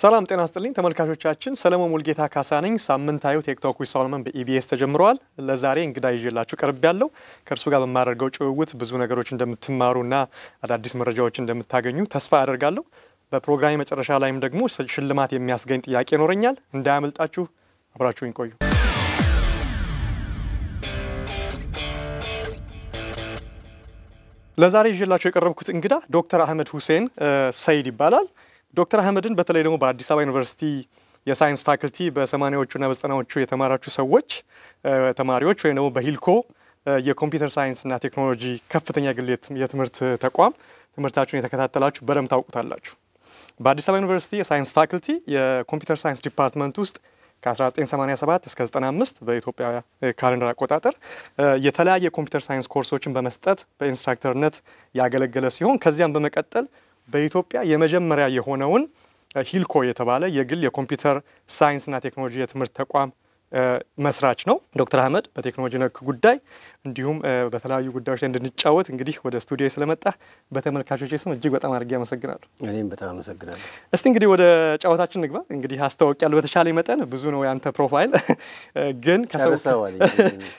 ሰላም ጤና ስጥልኝ ተመልካቾቻችን፣ ሰለሞን ሙልጌታ ካሳ ነኝ። ሳምንታዊ ቴክቶክ ዊዝ በኢቢኤስ ተጀምረዋል። ለዛሬ እንግዳ ይዤላችሁ ቀርብ ያለው ከእርሱ ጋር በማደርገው ጭውውት ብዙ ነገሮች እንደምትማሩና አዳዲስ መረጃዎች እንደምታገኙ ተስፋ አደርጋለሁ። በፕሮግራም መጨረሻ ላይም ደግሞ ሽልማት የሚያስገኝ ጥያቄ ይኖረኛል። እንዳያመልጣችሁ፣ አብራችሁኝ ቆዩ። ለዛሬ ይዤላችሁ የቀረብኩት እንግዳ ዶክተር አህመድ ሁሴን ሰይድ ይባላል። ዶክተር አህመድን በተለይ ደግሞ በአዲስ አበባ ዩኒቨርሲቲ የሳይንስ ፋክልቲ በሰማኒያዎቹና በዘጠናዎቹ የተማራችሁ ሰዎች ተማሪዎች ወይም ደግሞ በሂልኮ የኮምፒውተር ሳይንስና ቴክኖሎጂ ከፍተኛ ግል የትምህርት ተቋም ትምህርታችሁን የተከታተላችሁ በደንብ ታውቁታላችሁ። በአዲስ አበባ ዩኒቨርሲቲ የሳይንስ ፋክልቲ የኮምፒውተር ሳይንስ ዲፓርትመንት ውስጥ ከ1987 እስከ 95 በኢትዮጵያ ካለንደር አቆጣጠር የተለያየ የኮምፒውተር ሳይንስ ኮርሶችን በመስጠት በኢንስትራክተርነት ያገለገለ ሲሆን ከዚያም በመቀጠል በኢትዮጵያ የመጀመሪያ የሆነውን ሂልኮ የተባለ የግል የኮምፒውተር ሳይንስና ቴክኖሎጂ የትምህርት ተቋም መስራች ነው ዶክተር አህመድ በቴክኖሎጂ ነክ ጉዳይ እንዲሁም በተለያዩ ጉዳዮች ላይ እንድንጫወት እንግዲህ ወደ ስቱዲዮ ስለመጣ በተመልካቾች ስም እጅግ በጣም አድርጌ አመሰግናለሁ። እኔም በጣም አመሰግናለሁ። እስቲ እንግዲህ ወደ ጨዋታችን ንግባ። እንግዲህ አስታውቂያለሁ፣ በተሻለ መጠን ብዙ ነው ያንተ ፕሮፋይል፣ ግን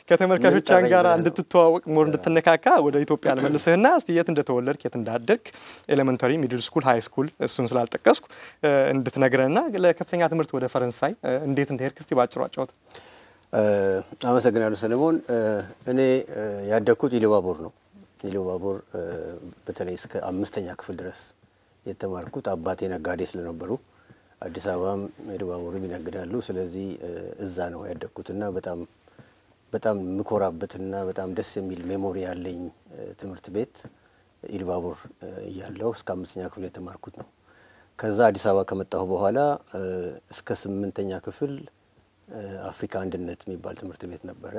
ከተመልካቾች ጋር እንድትተዋወቅ ሞር እንድትነካካ ወደ ኢትዮጵያ ልመልስህና እስቲ የት እንደተወለድክ የት እንዳደግክ ኤሌመንተሪ፣ ሚድል ስኩል፣ ሀይ ስኩል እሱን ስላልጠቀስኩ እንድትነግረንና ለከፍተኛ ትምህርት ወደ ፈረንሳይ እንዴት እንደሄድክ እስቲ ባጭሯ ጨዋታ አመሰግናለሁ ሰለሞን። እኔ ያደግኩት ኢሉባቡር ነው። ኢሉባቡር በተለይ እስከ አምስተኛ ክፍል ድረስ የተማርኩት አባቴ ነጋዴ ስለነበሩ አዲስ አበባም ኢሉባቡርም ይነግዳሉ። ስለዚህ እዛ ነው ያደግኩትና በጣም በጣም የምኮራበትና በጣም ደስ የሚል ሜሞሪ ያለኝ ትምህርት ቤት ኢሉባቡር እያለሁ እስከ አምስተኛ ክፍል የተማርኩት ነው። ከዛ አዲስ አበባ ከመጣሁ በኋላ እስከ ስምንተኛ ክፍል አፍሪካ አንድነት የሚባል ትምህርት ቤት ነበረ።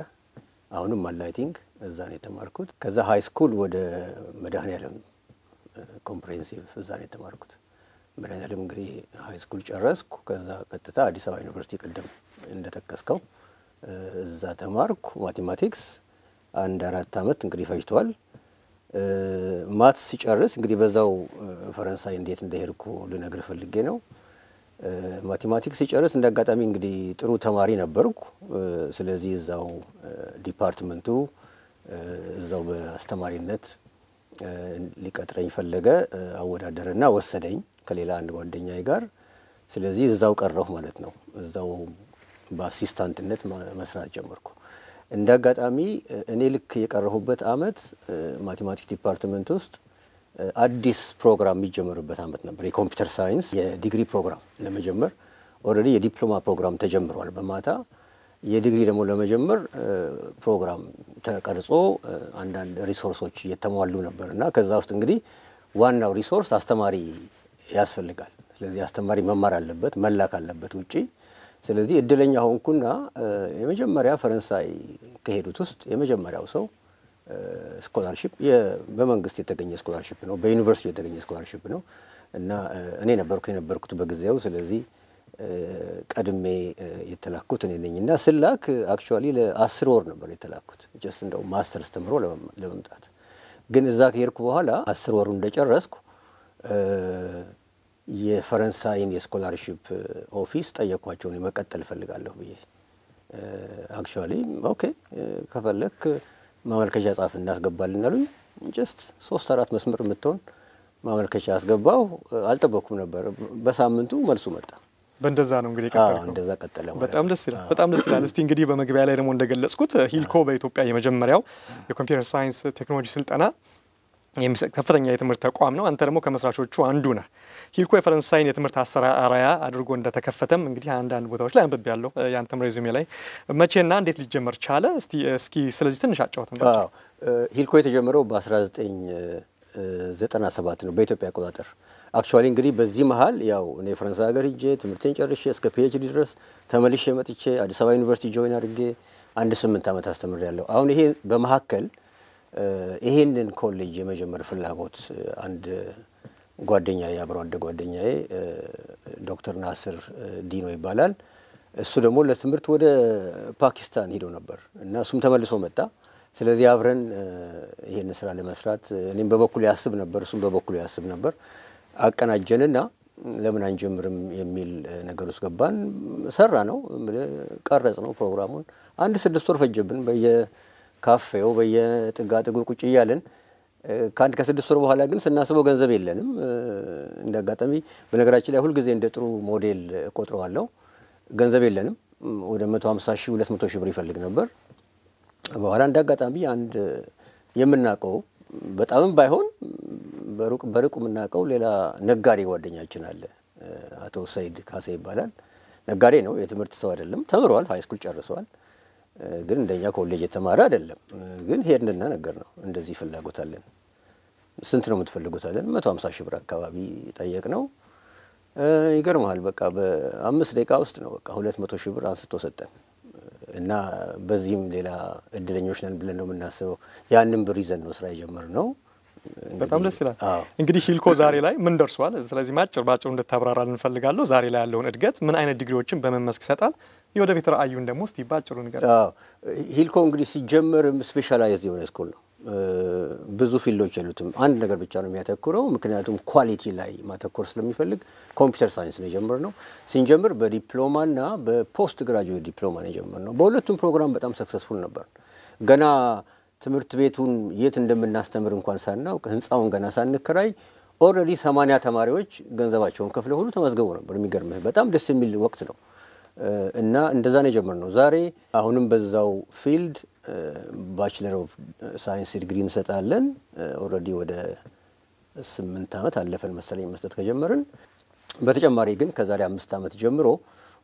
አሁንም አላይቲንግ እዛ ነው የተማርኩት። ከዛ ሀይ ስኩል ወደ መድኃኔዓለም ኮምፕሬሄንሲቭ እዛ ነው የተማርኩት። መድኃኔዓለም እንግዲህ ሀይ ስኩል ጨረስኩ። ከዛ ቀጥታ አዲስ አበባ ዩኒቨርሲቲ ቅድም እንደጠቀስከው እዛ ተማርኩ ማቴማቲክስ። አንድ አራት አመት እንግዲህ ፈጅቷል። ማትስ ሲጨርስ እንግዲህ በዛው ፈረንሳይ እንዴት እንደሄድኩ ልነግር ፈልጌ ነው ማቴማቲክስ ሲጨርስ እንደ አጋጣሚ እንግዲህ ጥሩ ተማሪ ነበርኩ። ስለዚህ እዛው ዲፓርትመንቱ እዛው በአስተማሪነት ሊቀጥረኝ ፈለገ። አወዳደረና ወሰደኝ ከሌላ አንድ ጓደኛዬ ጋር። ስለዚህ እዛው ቀረሁ ማለት ነው። እዛው በአሲስታንትነት መስራት ጀመርኩ። እንደ አጋጣሚ እኔ ልክ የቀረሁበት አመት ማቴማቲክስ ዲፓርትመንት ውስጥ አዲስ ፕሮግራም የሚጀመርበት ዓመት ነበር። የኮምፒውተር ሳይንስ የዲግሪ ፕሮግራም ለመጀመር ኦልሬዲ የዲፕሎማ ፕሮግራም ተጀምሯል። በማታ የዲግሪ ደግሞ ለመጀመር ፕሮግራም ተቀርጾ አንዳንድ ሪሶርሶች እየተሟሉ ነበር እና ከዛ ውስጥ እንግዲህ ዋናው ሪሶርስ አስተማሪ ያስፈልጋል። ስለዚህ አስተማሪ መማር አለበት፣ መላክ አለበት ውጪ። ስለዚህ እድለኛ ሆንኩና የመጀመሪያ ፈረንሳይ ከሄዱት ውስጥ የመጀመሪያው ሰው ስኮላርሽፕ በመንግስት የተገኘ ስኮላርሽፕ ነው፣ በዩኒቨርሲቲ የተገኘ ስኮላርሽፕ ነው እና እኔ ነበርኩ የነበርኩት በጊዜው። ስለዚህ ቀድሜ የተላኩት እኔ ነኝ እና ስላክ አክቹዋሊ ለአስር ወር ነበር የተላኩት ጀስት እንደው ማስተርስ ተምሮ ለመምጣት ግን እዛ ከሄድኩ በኋላ አስር ወሩ እንደጨረስኩ የፈረንሳይን የስኮላርሽፕ ኦፊስ ጠየኳቸውን መቀጠል እፈልጋለሁ ብዬ አክቹዋሊ ኦኬ ከፈለክ ማመልከቻ ጻፍ እናስገባልን አሉኝ። ጀስት ሶስት አራት መስመር የምትሆን ማመልከቻ አስገባው። አልጠበኩም ነበር። በሳምንቱ መልሱ መጣ። በእንደዛ ነው እንግዲህ ቀጠልከው። እንደዛ ቀጠለ በጣም ደስ ይላል። በጣም ደስ ይላል። እስቲ እንግዲህ በመግቢያ ላይ ደግሞ እንደገለጽኩት ሂልኮ በኢትዮጵያ የመጀመሪያው የኮምፒውተር ሳይንስ ቴክኖሎጂ ስልጠና የሚሰጥ ከፍተኛ የትምህርት ተቋም ነው። አንተ ደግሞ ከመስራቾቹ አንዱ ነህ። ሂልኮ የፈረንሳይን የትምህርት አሰራር አድርጎ እንደተከፈተም እንግዲህ አንዳንድ ቦታዎች ላይ አንብብ ያለው የአንተም ሬዚሜ ላይ መቼና እንዴት ሊጀመር ቻለ? እስኪ ስለዚህ ትንሽ አጫወት። ሂልኮ የተጀመረው በ1997 ነው በኢትዮጵያ አቆጣጠር። አክቹዋሊ እንግዲህ በዚህ መሀል ያው እኔ የፈረንሳይ ሀገር ሂጄ ትምህርቴን ጨርሼ እስከ ፒኤችዲ ድረስ ተመልሼ መጥቼ አዲስ አበባ ዩኒቨርሲቲ ጆይን አድርጌ አንድ ስምንት ዓመት ያለው አሁን ይሄ በመካከል ይሄንን ኮሌጅ የመጀመር ፍላጎት አንድ ጓደኛዬ አብሮ አደ ጓደኛዬ ዶክተር ናስር ዲኖ ይባላል። እሱ ደግሞ ለትምህርት ወደ ፓኪስታን ሂዶ ነበር እና እሱም ተመልሶ መጣ። ስለዚህ አብረን ይህን ስራ ለመስራት እኔም በበኩል ያስብ ነበር፣ እሱም በበኩል ያስብ ነበር። አቀናጀንና ለምን አንጀምርም የሚል ነገር ውስጥ ገባን። ሰራ ነው ቀረጽ ነው ፕሮግራሙን። አንድ ስድስት ወር ፈጀብን በየ ካፌው በየጥጋጥጉ ቁጭ እያለን ከአንድ ከስድስት ወር በኋላ ግን ስናስበው ገንዘብ የለንም። እንደ አጋጣሚ በነገራችን ላይ ሁልጊዜ እንደ ጥሩ ሞዴል ቆጥረዋለሁ። ገንዘብ የለንም። ወደ 150 ሺህ 200 ሺህ ብር ይፈልግ ነበር። በኋላ እንደ አጋጣሚ አንድ የምናውቀው በጣምም ባይሆን በሩቅ በሩቅ የምናውቀው ሌላ ነጋዴ ጓደኛችን አለ። አቶ ሰይድ ካሴ ይባላል። ነጋዴ ነው። የትምህርት ሰው አይደለም። ተምሯል። ሃይስኩል ጨርሰዋል። ግን እንደኛ ኮሌጅ የተማረ አይደለም። ግን ሄድንና ነገር ነው እንደዚህ ፍላጎት አለን፣ ስንት ነው የምትፈልጉት አለን። መቶ ሀምሳ ሺህ ብር አካባቢ ጠየቅ ነው። ይገርመሃል በቃ በአምስት ደቂቃ ውስጥ ነው በቃ ሁለት መቶ ሺህ ብር አንስቶ ሰጠን። እና በዚህም ሌላ እድለኞች ነን ብለን ነው የምናስበው። ያንን ብር ይዘን ነው ስራ የጀመርነው። በጣም ደስ ይላል። እንግዲህ ሂልኮ ዛሬ ላይ ምን ደርሷል? ስለዚህ ማጭር ባጭሩ እንድታብራራ እንፈልጋለሁ። ዛሬ ላይ ያለውን እድገት ምን አይነት ዲግሪዎችን በምን መስክ ይሰጣል? የወደፊት ራዕዩን ደግሞ እስቲ ባጭሩ ንገር። ሂልኮ እንግዲህ ሲጀመር ስፔሻላይዝድ የሆነ ስኩል ነው። ብዙ ፊልዶች የሉትም። አንድ ነገር ብቻ ነው የሚያተኩረው። ምክንያቱም ኳሊቲ ላይ ማተኮር ስለሚፈልግ ኮምፒውተር ሳይንስ ነው የጀመርነው። ሲንጀምር በዲፕሎማና በፖስት ግራጁዌት ዲፕሎማ ነው የጀመርነው። በሁለቱም ፕሮግራም በጣም ሰክሰስፉል ነበር። ገና ትምህርት ቤቱን የት እንደምናስተምር እንኳን ሳናውቅ ህንፃውን ገና ሳንከራይ ኦልሬዲ ሰማንያ ተማሪዎች ገንዘባቸውን ከፍለ ሁሉ ተመዝገቡ ነበር። የሚገርምህ በጣም ደስ የሚል ወቅት ነው። እና እንደዛ ነው የጀመርነው። ዛሬ አሁንም በዛው ፊልድ ባችለር ኦፍ ሳይንስ ዲግሪ እንሰጣለን። ኦልሬዲ ወደ ስምንት ዓመት አለፈን መሰለኝ መስጠት ከጀመርን። በተጨማሪ ግን ከዛሬ አምስት ዓመት ጀምሮ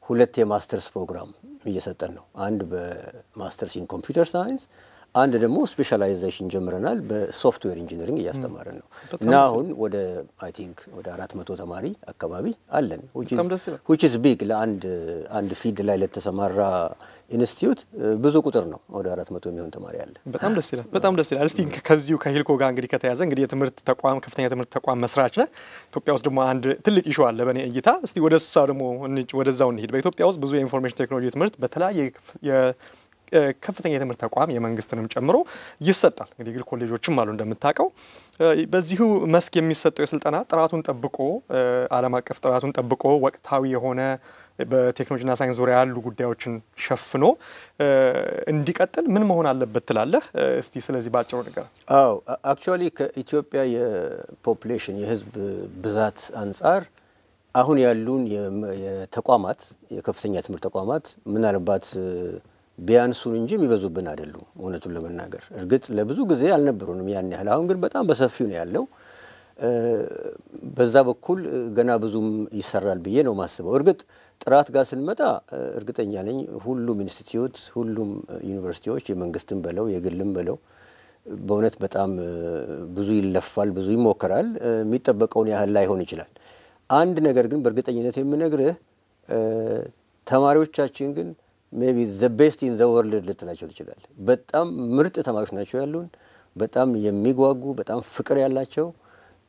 ሁለት የማስተርስ ፕሮግራም እየሰጠን ነው። አንድ በማስተርስ ኢን ኮምፒውተር ሳይንስ አንድ ደግሞ ስፔሻላይዜሽን ጀምረናል። በሶፍትዌር ኢንጂነሪንግ እያስተማረን ነው እና አሁን ወደ አይ ቲንክ ወደ አራት መቶ ተማሪ አካባቢ አለን ዊች ኢዝ ቢግ ለአንድ አንድ ፊልድ ላይ ለተሰማራ ኢንስቲትዩት ብዙ ቁጥር ነው። ወደ አራት መቶ የሚሆን ተማሪ አለ። በጣም ደስ ይላል። በጣም ደስ ይላል። እስቲ ከዚሁ ከሂልኮ ጋር እንግዲህ ከተያዘ እንግዲህ የትምህርት ተቋም ከፍተኛ ትምህርት ተቋም መስራች ነህ። ኢትዮጵያ ውስጥ ደግሞ አንድ ትልቅ ይሾ አለ በእኔ እይታ። እስቲ ወደ እሷ ደግሞ ወደዛው እንሂድ። በኢትዮጵያ ውስጥ ብዙ የኢንፎርሜሽን ቴክኖሎጂ ትምህርት በተለያየ ከፍተኛ የትምህርት ተቋም የመንግስትንም ጨምሮ ይሰጣል። እንግዲህ ግል ኮሌጆችም አሉ እንደምታውቀው። በዚሁ መስክ የሚሰጠው የስልጠና ጥራቱን ጠብቆ ዓለም አቀፍ ጥራቱን ጠብቆ ወቅታዊ የሆነ በቴክኖሎጂና ሳይንስ ዙሪያ ያሉ ጉዳዮችን ሸፍኖ እንዲቀጥል ምን መሆን አለበት ትላለህ? እስቲ ስለዚህ በአጭሩ ነገር። አዎ አክቹዋሊ ከኢትዮጵያ የፖፕሌሽን የህዝብ ብዛት አንጻር አሁን ያሉን የተቋማት የከፍተኛ ትምህርት ተቋማት ምናልባት ቢያንሱን እንጂ የሚበዙብን አይደሉም። እውነቱን ለመናገር እርግጥ ለብዙ ጊዜ አልነበሩንም ያን ያህል፣ አሁን ግን በጣም በሰፊው ነው ያለው። በዛ በኩል ገና ብዙም ይሰራል ብዬ ነው ማስበው። እርግጥ ጥራት ጋር ስንመጣ እርግጠኛ ነኝ ሁሉም ኢንስቲትዩት፣ ሁሉም ዩኒቨርሲቲዎች የመንግስትም በለው የግልም በለው በእውነት በጣም ብዙ ይለፋል፣ ብዙ ይሞከራል። የሚጠበቀውን ያህል ላይሆን ይችላል። አንድ ነገር ግን በእርግጠኝነት የምነግርህ ተማሪዎቻችን ግን ሜይ ቢ ዘ ቤስት ኢን ዘ ወርልድ ልትላቸው ትችላል። በጣም ምርጥ ተማሪዎች ናቸው ያሉን፣ በጣም የሚጓጉ፣ በጣም ፍቅር ያላቸው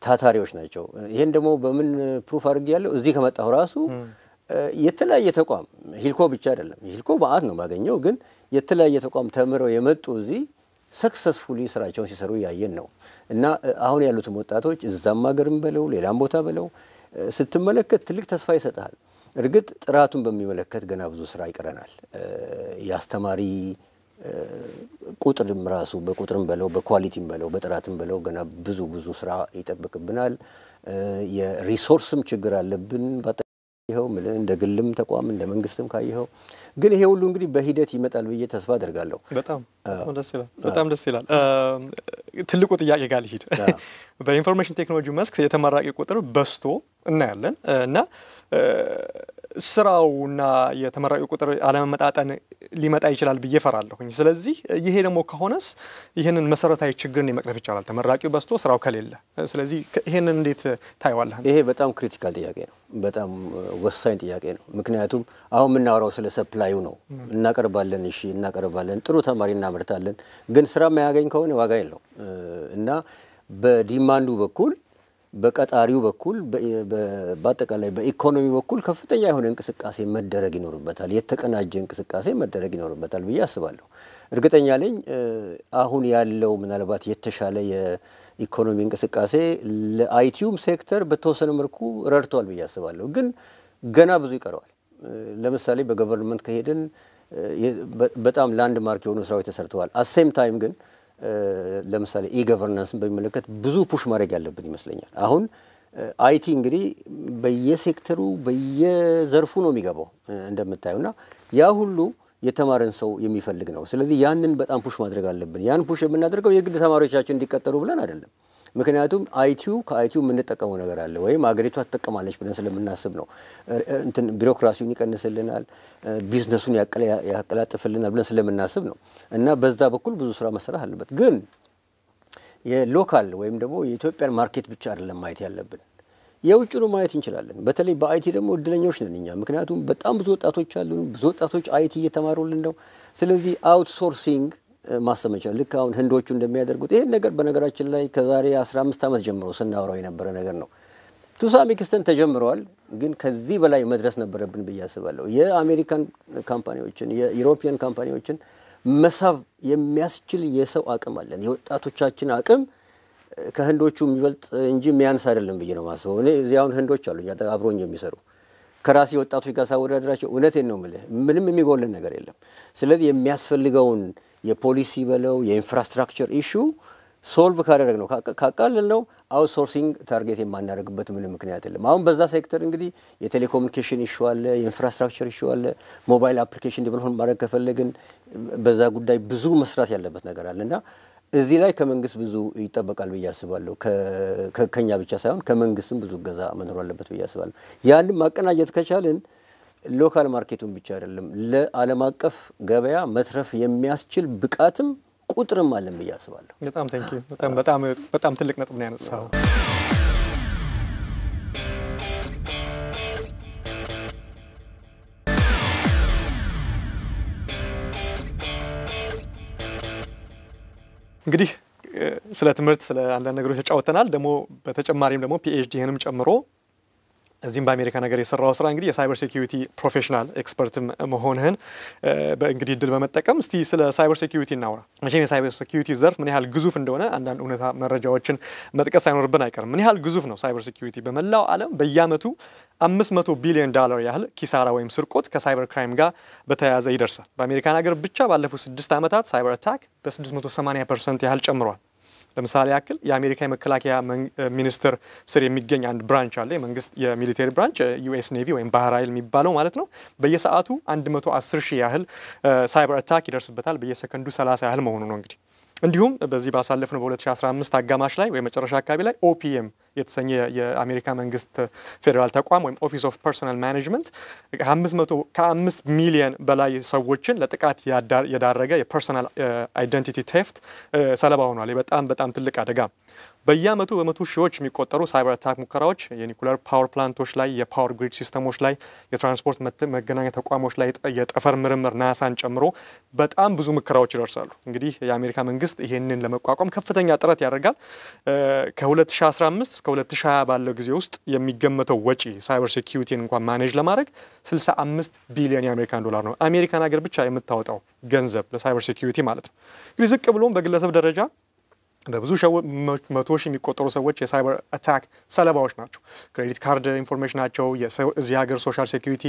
ታታሪዎች ናቸው። ይሄን ደግሞ በምን ፕሩፍ አድርጌ ያለው እዚህ ከመጣሁ ራሱ የተለያየ ተቋም ሂልኮ ብቻ አይደለም። ሂልኮ በአት ነው ማገኘው፣ ግን የተለያየ ተቋም ተምረው የመጡ እዚህ ሰክሰስፉሊ ስራቸውን ሲሰሩ እያየን ነው እና አሁን ያሉትም ወጣቶች እዛም ሀገርም በለው ሌላም ቦታ በለው ስትመለከት ትልቅ ተስፋ ይሰጥሃል። እርግጥ ጥራቱን በሚመለከት ገና ብዙ ስራ ይቀረናል። የአስተማሪ ቁጥርም ራሱ በቁጥርም በለው በኳሊቲም በለው በጥራትም በለው ገና ብዙ ብዙ ስራ ይጠብቅብናል። የሪሶርስም ችግር አለብን። ይኸው እንደ ግልም ተቋም እንደ መንግስትም ካየኸው ግን ይሄ ሁሉ እንግዲህ በሂደት ይመጣል ብዬ ተስፋ አደርጋለሁ። በጣም ደስ ይላል። በጣም ደስ ይላል። ትልቁ ጥያቄ ጋር ልሂድ። በኢንፎርሜሽን ቴክኖሎጂ መስክ የተመራቂ ቁጥር በስቶ እናያለን እና ስራውና የተመራቂ ቁጥር አለመመጣጠን ሊመጣ ይችላል ብዬ ፈራለሁኝ። ስለዚህ ይሄ ደግሞ ከሆነስ ይህንን መሰረታዊ ችግርን መቅረፍ ይቻላል፣ ተመራቂው በዝቶ ስራው ከሌለ። ስለዚህ ይህንን እንዴት ታይዋለህ? ይሄ በጣም ክሪቲካል ጥያቄ ነው፣ በጣም ወሳኝ ጥያቄ ነው። ምክንያቱም አሁን የምናወራው ስለ ሰፕላዩ ነው። እናቀርባለን፣ እሺ እናቀርባለን፣ ጥሩ ተማሪ እናመርታለን። ግን ስራ የማያገኝ ከሆነ ዋጋ የለው እና በዲማንዱ በኩል በቀጣሪው በኩል በአጠቃላይ በኢኮኖሚ በኩል ከፍተኛ የሆነ እንቅስቃሴ መደረግ ይኖርበታል፣ የተቀናጀ እንቅስቃሴ መደረግ ይኖርበታል ብዬ አስባለሁ። እርግጠኛ ነኝ አሁን ያለው ምናልባት የተሻለ የኢኮኖሚ እንቅስቃሴ ለአይቲዩም ሴክተር በተወሰነ መልኩ ረድቷል ብዬ አስባለሁ። ግን ገና ብዙ ይቀረዋል። ለምሳሌ በገቨርንመንት ከሄድን በጣም ላንድ ማርክ የሆኑ ስራዎች ተሰርተዋል። አሴም ታይም ግን ለምሳሌ ኢገቨርናንስን በሚመለከት ብዙ ፑሽ ማድረግ ያለብን ይመስለኛል። አሁን አይቲ እንግዲህ በየሴክተሩ በየዘርፉ ነው የሚገባው እንደምታየው እና ያ ሁሉ የተማረን ሰው የሚፈልግ ነው። ስለዚህ ያንን በጣም ፑሽ ማድረግ አለብን። ያን ፑሽ የምናደርገው የግድ ተማሪዎቻችን እንዲቀጠሩ ብለን አይደለም። ምክንያቱም አይቲዩ ከአይቲዩ የምንጠቀመው ነገር አለ ወይም አገሪቷ ትጠቀማለች ብለን ስለምናስብ ነው። እንትን ቢሮክራሲውን ይቀንስልናል፣ ቢዝነሱን ያቀላጥፍልናል ብለን ስለምናስብ ነው። እና በዛ በኩል ብዙ ስራ መሰራት አለበት። ግን የሎካል ወይም ደግሞ የኢትዮጵያን ማርኬት ብቻ አይደለም ማየት ያለብን የውጭኑ ማየት እንችላለን። በተለይ በአይቲ ደግሞ እድለኞች ነን እኛ፣ ምክንያቱም በጣም ብዙ ወጣቶች አሉን። ብዙ ወጣቶች አይቲ እየተማሩልን ነው። ስለዚህ አውትሶርሲንግ ማሰመቻ ልክ አሁን ህንዶቹ እንደሚያደርጉት ይህን ነገር በነገራችን ላይ ከዛሬ 15 ዓመት ጀምሮ ስናወራው የነበረ ነገር ነው። ቱሳም ኤክስተንት ተጀምረዋል፣ ግን ከዚህ በላይ መድረስ ነበረብን ብዬ አስባለሁ። የአሜሪካን ካምፓኒዎችን የዩሮፒያን ካምፓኒዎችን መሳብ የሚያስችል የሰው አቅም አለን። የወጣቶቻችን አቅም ከህንዶቹ የሚበልጥ እንጂ የሚያንስ አይደለም ብዬ ነው ማስበው። እኔ እዚህ አሁን ህንዶች አሉ አብሮኝ የሚሰሩ ከራሴ ወጣቶች ጋር ሳወዳደራቸው እውነቴን ነው የምልህ ምንም የሚጎልን ነገር የለም። ስለዚህ የሚያስፈልገውን የፖሊሲ በለው የኢንፍራስትራክቸር ኢሹ ሶልቭ ካደረግ ነው ካቃለል ነው አውትሶርሲንግ ታርጌት የማናደርግበት ምንም ምክንያት የለም። አሁን በዛ ሴክተር እንግዲህ የቴሌኮሙኒኬሽን ኢሹ አለ፣ የኢንፍራስትራክቸር ኢሹ አለ። ሞባይል አፕሊኬሽን ዲቨሎፕመንት ማድረግ ከፈለግን በዛ ጉዳይ ብዙ መስራት ያለበት ነገር አለ እና እዚህ ላይ ከመንግስት ብዙ ይጠበቃል ብዬ አስባለሁ። ከኛ ብቻ ሳይሆን ከመንግስትም ብዙ እገዛ መኖር አለበት ብዬ አስባለሁ። ያንም ማቀናጀት ከቻልን ሎካል ማርኬቱን ብቻ አይደለም ለዓለም አቀፍ ገበያ መትረፍ የሚያስችል ብቃትም ቁጥርም አለን ብዬ አስባለሁ። በጣም ተንኪው በጣም ትልቅ ነጥብ ነው ያነሳው። እንግዲህ ስለ ትምህርት ስለ አንዳንድ ነገሮች ተጫወተናል። ደግሞ በተጨማሪም ደግሞ ፒኤችዲህንም ጨምሮ እዚህም በአሜሪካ ነገር የሰራው ስራ እንግዲህ የሳይበር ሴኪሪቲ ፕሮፌሽናል ኤክስፐርትም መሆንህን እንግዲህ እድል በመጠቀም እስቲ ስለ ሳይበር ሴኪሪቲ እናውራ። መቼም የሳይበር ሴኪሪቲ ዘርፍ ምን ያህል ግዙፍ እንደሆነ አንዳንድ እውነታ መረጃዎችን መጥቀስ አይኖርብን አይቀርም። ምን ያህል ግዙፍ ነው ሳይበር ሴኪሪቲ? በመላው ዓለም በየአመቱ 500 ቢሊዮን ዶላር ያህል ኪሳራ ወይም ስርቆት ከሳይበር ክራይም ጋር በተያያዘ ይደርሳል። በአሜሪካን ሀገር ብቻ ባለፉት ስድስት ዓመታት ሳይበር አታክ በ680 ፐርሰንት ያህል ጨምሯል። ለምሳሌ ያክል የአሜሪካ የመከላከያ ሚኒስቴር ስር የሚገኝ አንድ ብራንች አለ፣ የመንግስት የሚሊቴሪ ብራንች ዩኤስ ኔቪ ወይም ባህር ኃይል የሚባለው ማለት ነው። በየሰዓቱ 110 ሺህ ያህል ሳይበር አታክ ይደርስበታል። በየሰከንዱ 30 ያህል መሆኑ ነው እንግዲህ እንዲሁም በዚህ ባሳለፍነው በ2015 አጋማሽ ላይ ወይም መጨረሻ አካባቢ ላይ ኦፒኤም የተሰኘ የአሜሪካ መንግስት ፌዴራል ተቋም ወይም ኦፊስ ኦፍ ፐርሶናል ማኔጅመንት ከአምስት ሚሊየን በላይ ሰዎችን ለጥቃት የዳረገ የፐርሶናል አይደንቲቲ ቴፍት ሰለባ ሆኗል። በጣም በጣም ትልቅ አደጋ በየአመቱ በመቶ ሺዎች የሚቆጠሩ ሳይበር አታክ ሙከራዎች የኒኩለር ፓወር ፕላንቶች ላይ፣ የፓወር ግሪድ ሲስተሞች ላይ፣ የትራንስፖርት መገናኛ ተቋሞች ላይ፣ የጠፈር ምርምር ናሳን ጨምሮ በጣም ብዙ ሙከራዎች ይደርሳሉ። እንግዲህ የአሜሪካ መንግስት ይህንን ለመቋቋም ከፍተኛ ጥረት ያደርጋል። ከ2015 እስከ 2020 ባለው ጊዜ ውስጥ የሚገመተው ወጪ ሳይበር ሴኪሪቲን እንኳን ማኔጅ ለማድረግ 65 ቢሊዮን የአሜሪካን ዶላር ነው። አሜሪካን ሀገር ብቻ የምታወጣው ገንዘብ ለሳይበር ሴኪሪቲ ማለት ነው። እንግዲህ ዝቅ ብሎም በግለሰብ ደረጃ በብዙ መቶ ሺህ የሚቆጠሩ ሰዎች የሳይበር አታክ ሰለባዎች ናቸው። ክሬዲት ካርድ ናቸው፣ እዚህ ሀገር ሶሻል ሴኩሪቲ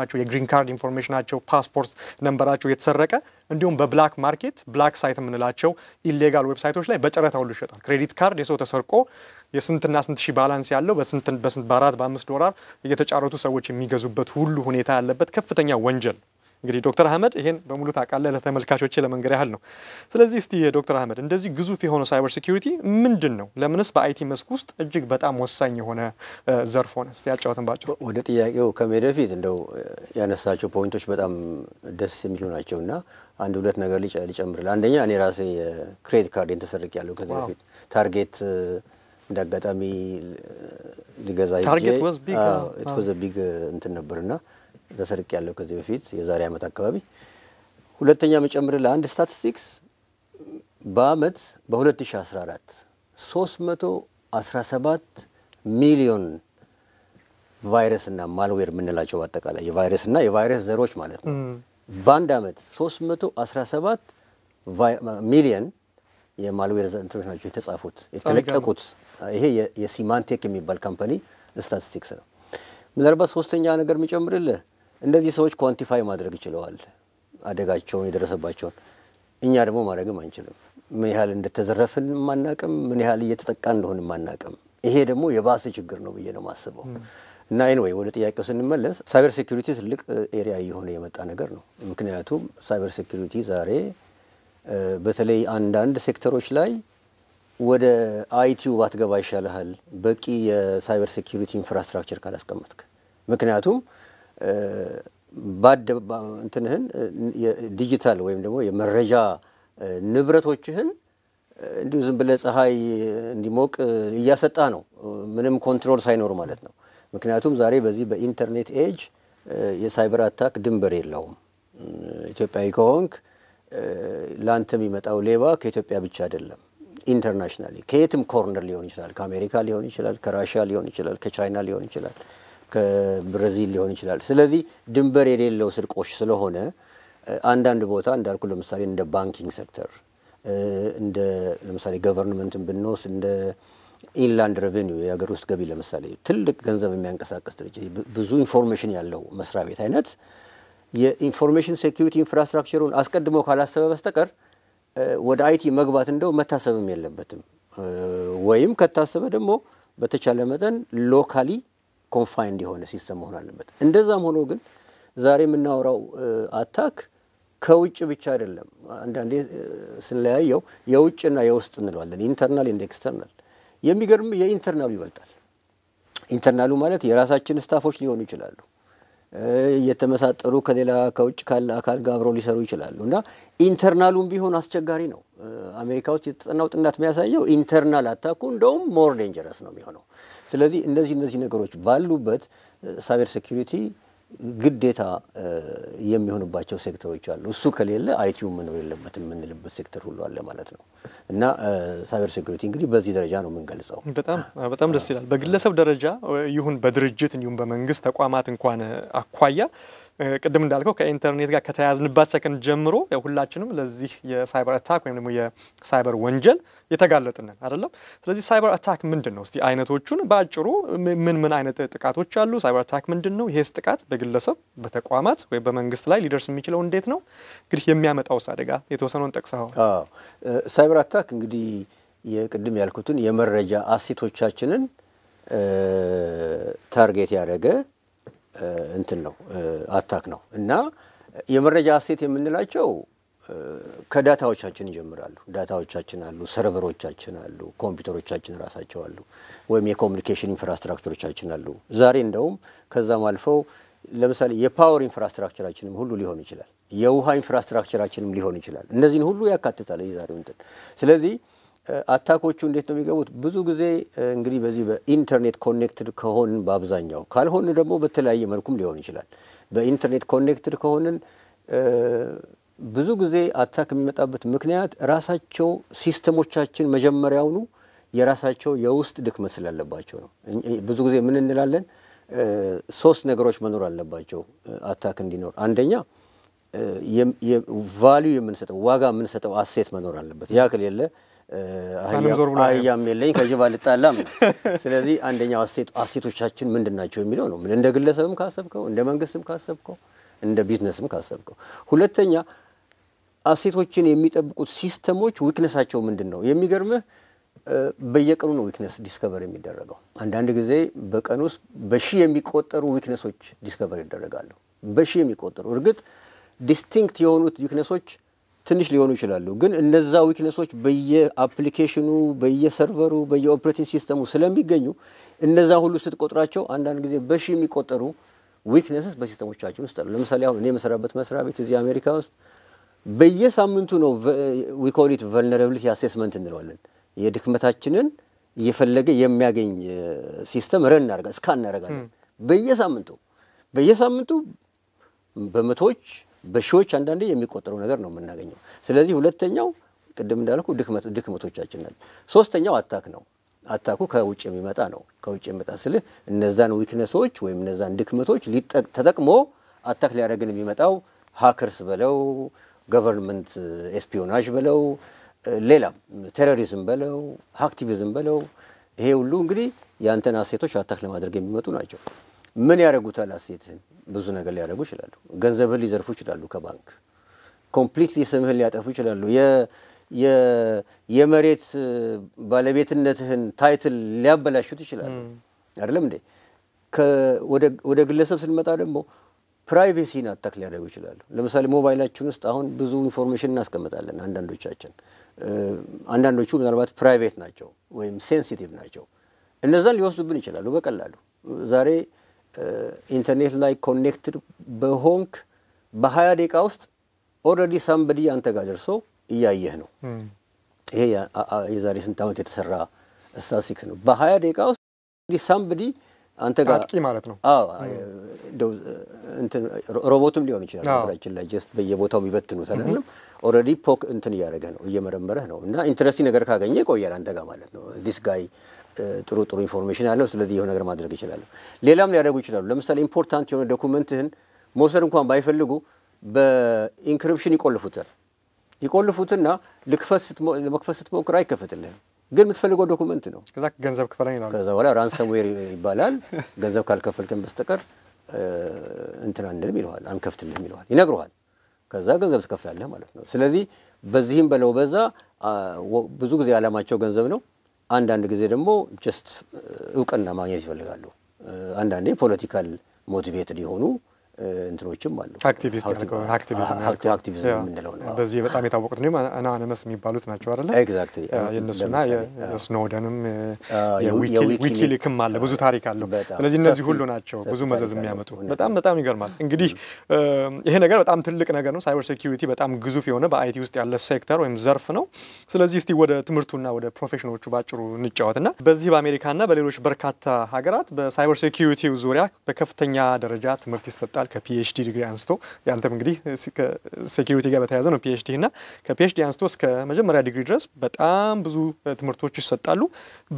ናቸው የግሪን ካርድ ናቸው፣ ፓስፖርት ነንበራቸው የተሰረቀ እንዲሁም በብላክ ማርኬት ብላክ ሳይት የምንላቸው ኢሌጋል ዌብሳይቶች ላይ በጨረታ ሁሉ ይሸጣል። ክሬዲት ካርድ የሰው ተሰርቆ የስንትና ስንት ሺህ ባላንስ ያለው በስንት በአራት በአምስት ዶላር እየተጫረቱ ሰዎች የሚገዙበት ሁሉ ሁኔታ ያለበት ከፍተኛ ወንጀል እንግዲህ ዶክተር አህመድ ይሄን በሙሉ ታውቃለህ፣ ለተመልካቾች ለመንገር ያህል ነው። ስለዚህ እስቲ ዶክተር አህመድ እንደዚህ ግዙፍ የሆነው ሳይበር ሴኩሪቲ ምንድን ነው? ለምንስ በአይቲ መስክ ውስጥ እጅግ በጣም ወሳኝ የሆነ ዘርፍ ሆነ? እስቲ ያጫወትን ባቸው። ወደ ጥያቄው ከመሄድ በፊት እንደው ያነሳቸው ፖይንቶች በጣም ደስ የሚሉ ናቸው እና አንድ ሁለት ነገር ሊጨምርልህ። አንደኛ እኔ ራሴ ክሬዲት ካርድ ተሰርቅ ያለው ከዚህ በፊት ታርጌት እንደ አጋጣሚ ልገዛ ቢግ እንትን ነበርና ተሰርቅ ያለው ከዚህ በፊት የዛሬ ዓመት አካባቢ። ሁለተኛ መጨምር ለአንድ ስታቲስቲክስ በአመት በ2014 317 ሚሊዮን ቫይረስና ማልዌር የምንላቸው አጠቃላይ እና የቫይረስ ዘሮች ማለት ነው። በአንድ አመት 317 ሚሊዮን የማልዌር ዘሮች ናቸው የተጻፉት የተለቀቁት። ይሄ የሲማንቴክ የሚባል ካምፓኒ ስታቲስቲክስ ነው። ምናልባት ሶስተኛ ነገር የሚጨምርልህ እንደዚህ ሰዎች ኳንቲፋይ ማድረግ ይችለዋል አደጋቸውን የደረሰባቸውን። እኛ ደግሞ ማድረግም አንችልም። ምን ያህል እንደተዘረፍን ማናቅም፣ ምን ያህል እየተጠቃ እንደሆን ማናቅም። ይሄ ደግሞ የባሰ ችግር ነው ብዬ ነው የማስበው። እና ወይ ወደ ጥያቄው ስንመለስ ሳይበር ሴኩሪቲ ትልቅ ኤሪያ እየሆነ የመጣ ነገር ነው። ምክንያቱም ሳይበር ሴኩሪቲ ዛሬ በተለይ አንዳንድ ሴክተሮች ላይ ወደ አይቲዩ ባትገባ ይሻልሃል፣ በቂ የሳይበር ሴኩሪቲ ኢንፍራስትራክቸር ካላስቀመጥክ ምክንያቱም እንትንህን ዲጂታል ወይም ደግሞ የመረጃ ንብረቶችህን እንዲሁ ዝም ብለህ ፀሐይ እንዲሞቅ እያሰጣ ነው፣ ምንም ኮንትሮል ሳይኖር ማለት ነው። ምክንያቱም ዛሬ በዚህ በኢንተርኔት ኤጅ የሳይበር አታክ ድንበር የለውም። ኢትዮጵያዊ ከሆንክ ለአንተ የሚመጣው ሌባ ከኢትዮጵያ ብቻ አይደለም፣ ኢንተርናሽናሊ ከየትም ኮርነር ሊሆን ይችላል። ከአሜሪካ ሊሆን ይችላል፣ ከራሽያ ሊሆን ይችላል፣ ከቻይና ሊሆን ይችላል። ከብራዚል ሊሆን ይችላል። ስለዚህ ድንበር የሌለው ስርቆሽ ስለሆነ አንዳንድ ቦታ እንዳልኩ ለምሳሌ እንደ ባንኪንግ ሴክተር እንደ ለምሳሌ ገቨርንመንትን ብንወስድ እንደ ኢንላንድ ሬቨኒው የሀገር ውስጥ ገቢ ለምሳሌ ትልቅ ገንዘብ የሚያንቀሳቀስ ድርጅት ብዙ ኢንፎርሜሽን ያለው መስሪያ ቤት አይነት የኢንፎርሜሽን ሴኪሪቲ ኢንፍራስትራክቸሩን አስቀድሞ ካላሰበ በስተቀር ወደ አይቲ መግባት እንደው መታሰብም የለበትም። ወይም ከታሰበ ደግሞ በተቻለ መጠን ሎካሊ ኮንፋይንድ የሆነ ሲስተም መሆን አለበት። እንደዛም ሆኖ ግን ዛሬ የምናወራው አታክ ከውጭ ብቻ አይደለም። አንዳንዴ ስንለያየው የውጭና የውስጥ እንለዋለን፣ ኢንተርናል ኤንድ ኤክስተርናል። የሚገርም የኢንተርናሉ ይበልጣል። ኢንተርናሉ ማለት የራሳችን ስታፎች ሊሆኑ ይችላሉ እየተመሳጠሩ ከሌላ ከውጭ ካለ አካል ጋር አብረው ሊሰሩ ይችላሉ እና ኢንተርናሉም ቢሆን አስቸጋሪ ነው። አሜሪካ ውስጥ የተጠናው ጥናት የሚያሳየው ኢንተርናል አታኩ እንደውም ሞር ዴንጀረስ ነው የሚሆነው። ስለዚህ እነዚህ እነዚህ ነገሮች ባሉበት ሳይበር ሴኩሪቲ ግዴታ የሚሆንባቸው ሴክተሮች አሉ። እሱ ከሌለ አይቲዩ መኖር የለበት የምንልበት ሴክተር ሁሉ አለ ማለት ነው። እና ሳይበር ሴኩሪቲ እንግዲህ በዚህ ደረጃ ነው የምንገልጸው። በጣም በጣም ደስ ይላል። በግለሰብ ደረጃ ይሁን በድርጅት እንዲሁም በመንግስት ተቋማት እንኳን አኳያ ቅድም እንዳልከው ከኢንተርኔት ጋር ከተያያዝንባት ሰከንድ ጀምሮ ሁላችንም ለዚህ የሳይበር አታክ ወይም ደግሞ የሳይበር ወንጀል የተጋለጥንን አይደለም። ስለዚህ ሳይበር አታክ ምንድን ነው? እስቲ አይነቶቹን በአጭሩ ምን ምን አይነት ጥቃቶች አሉ? ሳይበር አታክ ምንድን ነው? ይሄስ ጥቃት በግለሰብ በተቋማት ወይም በመንግስት ላይ ሊደርስ የሚችለው እንዴት ነው? እንግዲህ የሚያመጣውስ አደጋ የተወሰነውን ጠቅሰኸው። ሳይበር አታክ እንግዲህ የቅድም ያልኩትን የመረጃ አሴቶቻችንን ታርጌት ያደረገ እንትን ነው አታክ ነው እና የመረጃ አሴት የምንላቸው ከዳታዎቻችን ይጀምራሉ። ዳታዎቻችን አሉ፣ ሰርቨሮቻችን አሉ፣ ኮምፒውተሮቻችን ራሳቸው አሉ፣ ወይም የኮሚኒኬሽን ኢንፍራስትራክቸሮቻችን አሉ። ዛሬ እንደውም ከዛም አልፈው ለምሳሌ የፓወር ኢንፍራስትራክቸራችንም ሁሉ ሊሆን ይችላል፣ የውሃ ኢንፍራስትራክቸራችንም ሊሆን ይችላል። እነዚህን ሁሉ ያካትታል የዛሬው እንትን ስለዚህ አታኮቹ እንዴት ነው የሚገቡት? ብዙ ጊዜ እንግዲህ በዚህ በኢንተርኔት ኮኔክትድ ከሆንን በአብዛኛው ካልሆን ደግሞ በተለያየ መልኩም ሊሆን ይችላል። በኢንተርኔት ኮኔክትድ ከሆንን ብዙ ጊዜ አታክ የሚመጣበት ምክንያት ራሳቸው ሲስተሞቻችን መጀመሪያውኑ የራሳቸው የውስጥ ድክመት ስላለባቸው ነው። ብዙ ጊዜ ምን እንላለን? ሶስት ነገሮች መኖር አለባቸው አታክ እንዲኖር አንደኛ ቫሊዩ የምንሰጠው ዋጋ የምንሰጠው አሴት መኖር አለበት። ያ ከሌለ አህያም የለኝ ከጅብ አልጣላም። ስለዚህ አንደኛው አሴቶቻችን ምንድን ናቸው የሚለው ነው። ምን እንደ ግለሰብም ካሰብከው፣ እንደ መንግስትም ካሰብከው፣ እንደ ቢዝነስም ካሰብከው። ሁለተኛ አሴቶችን የሚጠብቁት ሲስተሞች ዊክነሳቸው ምንድን ነው? የሚገርምህ በየቀኑ ነው ዊክነስ ዲስከቨር የሚደረገው። አንዳንድ ጊዜ በቀን ውስጥ በሺህ የሚቆጠሩ ዊክነሶች ዲስከቨር ይደረጋሉ። በሺህ የሚቆጠሩ እርግጥ ዲስቲንክት የሆኑት ዊክነሶች ትንሽ ሊሆኑ ይችላሉ። ግን እነዛ ዊክነሶች በየአፕሊኬሽኑ፣ በየሰርቨሩ፣ በየኦፕሬቲንግ ሲስተሙ ስለሚገኙ እነዛ ሁሉ ስትቆጥራቸው አንዳንድ ጊዜ በሺ የሚቆጠሩ ዊክነስስ በሲስተሞቻችን ውስጥ አሉ። ለምሳሌ አሁን እኔ የምሰራበት መስሪያ ቤት እዚህ አሜሪካ ውስጥ በየሳምንቱ ነው ዊኮሊት ቨልነራብሊቲ አሴስመንት እንለዋለን። የድክመታችንን እየፈለገ የሚያገኝ ሲስተም ረን እናደርጋለን፣ እስካን እናደርጋለን በየሳምንቱ በየሳምንቱ በመቶዎች በሺዎች አንዳንዴ የሚቆጠሩ ነገር ነው የምናገኘው። ስለዚህ ሁለተኛው ቅድም እንዳልኩ ድክመቶቻችን ናቸው። ሶስተኛው አታክ ነው። አታኩ ከውጭ የሚመጣ ነው። ከውጭ የሚመጣ ስልህ እነዛን ዊክነሶች ወይም እነዛን ድክመቶች ተጠቅሞ አታክ ሊያደርግን የሚመጣው ሀከርስ በለው ገቨርንመንት ኤስፒዮናጅ በለው ሌላም ቴሮሪዝም በለው አክቲቪዝም በለው ይሄ ሁሉ እንግዲህ የአንተን አሴቶች አታክ ለማድረግ የሚመጡ ናቸው። ምን ያደርጉታል አሴትህን ብዙ ነገር ሊያደርጉ ይችላሉ። ገንዘብህን ሊዘርፉ ይችላሉ። ከባንክ ኮምፕሊትሊ ስምህን ሊያጠፉ ይችላሉ። የመሬት ባለቤትነትህን ታይትል ሊያበላሹት ይችላሉ። አይደለም እንዴ? ወደ ግለሰብ ስንመጣ ደግሞ ፕራይቬሲን አታክ ሊያደርጉ ይችላሉ። ለምሳሌ ሞባይላችን ውስጥ አሁን ብዙ ኢንፎርሜሽን እናስቀምጣለን። አንዳንዶቻችን አንዳንዶቹ ምናልባት ፕራይቬት ናቸው ወይም ሴንሲቲቭ ናቸው። እነዛን ሊወስዱብን ይችላሉ በቀላሉ ዛሬ ኢንተርኔት ላይ ኮኔክትድ በሆንክ በሀያ ደቂቃ ውስጥ ኦልሬዲ ሳምበዲ አንተ ጋር ደርሶ እያየህ ነው። ይሄ የዛሬ ስንት ዓመት የተሰራ ስታሲክስ ነው። በሀያ ደቂቃ ውስጥ ሳምበዲ አንተ ጋር አጥቂ ማለት ነው። አዎ ሮቦቱም ሊሆን ይችላል። ነገራችን ላይ ጀስት በየቦታው የሚበትኑት አይደለም። ኦልሬዲ ፖክ እንትን እያደረገ ነው፣ እየመረመረህ ነው። እና ኢንትረስቲ ነገር ካገኘ ይቆያል አንተ ጋር ማለት ነው። ዲስ ጋይ ጥሩ ጥሩ ኢንፎርሜሽን ያለው ስለዚህ የሆነ ነገር ማድረግ ይችላሉ። ሌላም ሊያደርጉ ይችላሉ። ለምሳሌ ኢምፖርታንት የሆነ ዶኩመንትህን መውሰድ እንኳን ባይፈልጉ በኢንክሪፕሽን ይቆልፉታል። ይቆልፉትና ለመክፈት ስትሞክር አይከፈትልህም። ግን የምትፈልገው ዶኩመንት ነው። ከዛ ገንዘብ ክፈለኝ ይላሉ። ከዛ በኋላ ራንሰምዌር ይባላል። ገንዘብ ካልከፈልከን በስተቀር እንትን አንልም ይለዋል፣ አንከፍትልህም ይለዋል፣ ይነግረዋል። ከዛ ገንዘብ ትከፍላለህ ማለት ነው። ስለዚህ በዚህም በለው በዛ ብዙ ጊዜ አላማቸው ገንዘብ ነው። አንዳንድ ጊዜ ደግሞ ጀስት uh, እውቅና ማግኘት ይፈልጋሉ። uh, አንዳንዴ ፖለቲካል ሞቲቬትድ የሆኑ እንትኖችም አሉ። አክቲቪስት አክቲቪዝም የምንለው ነው። በዚህ በጣም የታወቁት ነው አናነስ የሚባሉት ናቸው አለ ኤግዛክትሊ የእነሱና የስኖደንም የዊኪሊክም አለ ብዙ ታሪክ አለው። ስለዚህ እነዚህ ሁሉ ናቸው ብዙ መዘዝ የሚያመጡ በጣም በጣም ይገርማል። እንግዲህ ይሄ ነገር በጣም ትልቅ ነገር ነው። ሳይበር ሴኪሪቲ በጣም ግዙፍ የሆነ በአይቲ ውስጥ ያለ ሴክተር ወይም ዘርፍ ነው። ስለዚህ እስቲ ወደ ትምህርቱና ወደ ፕሮፌሽኖቹ ባጭሩ እንጫወትና በዚህ በአሜሪካና በሌሎች በርካታ ሀገራት በሳይበር ሴኪሪቲ ዙሪያ በከፍተኛ ደረጃ ትምህርት ይሰጣል ይችላል ከፒኤችዲ ዲግሪ አንስቶ የአንተም እንግዲህ ከሴኪሪቲ ጋር በተያያዘ ነው ፒኤችዲ እና ከፒኤችዲ አንስቶ እስከ መጀመሪያ ዲግሪ ድረስ በጣም ብዙ ትምህርቶች ይሰጣሉ።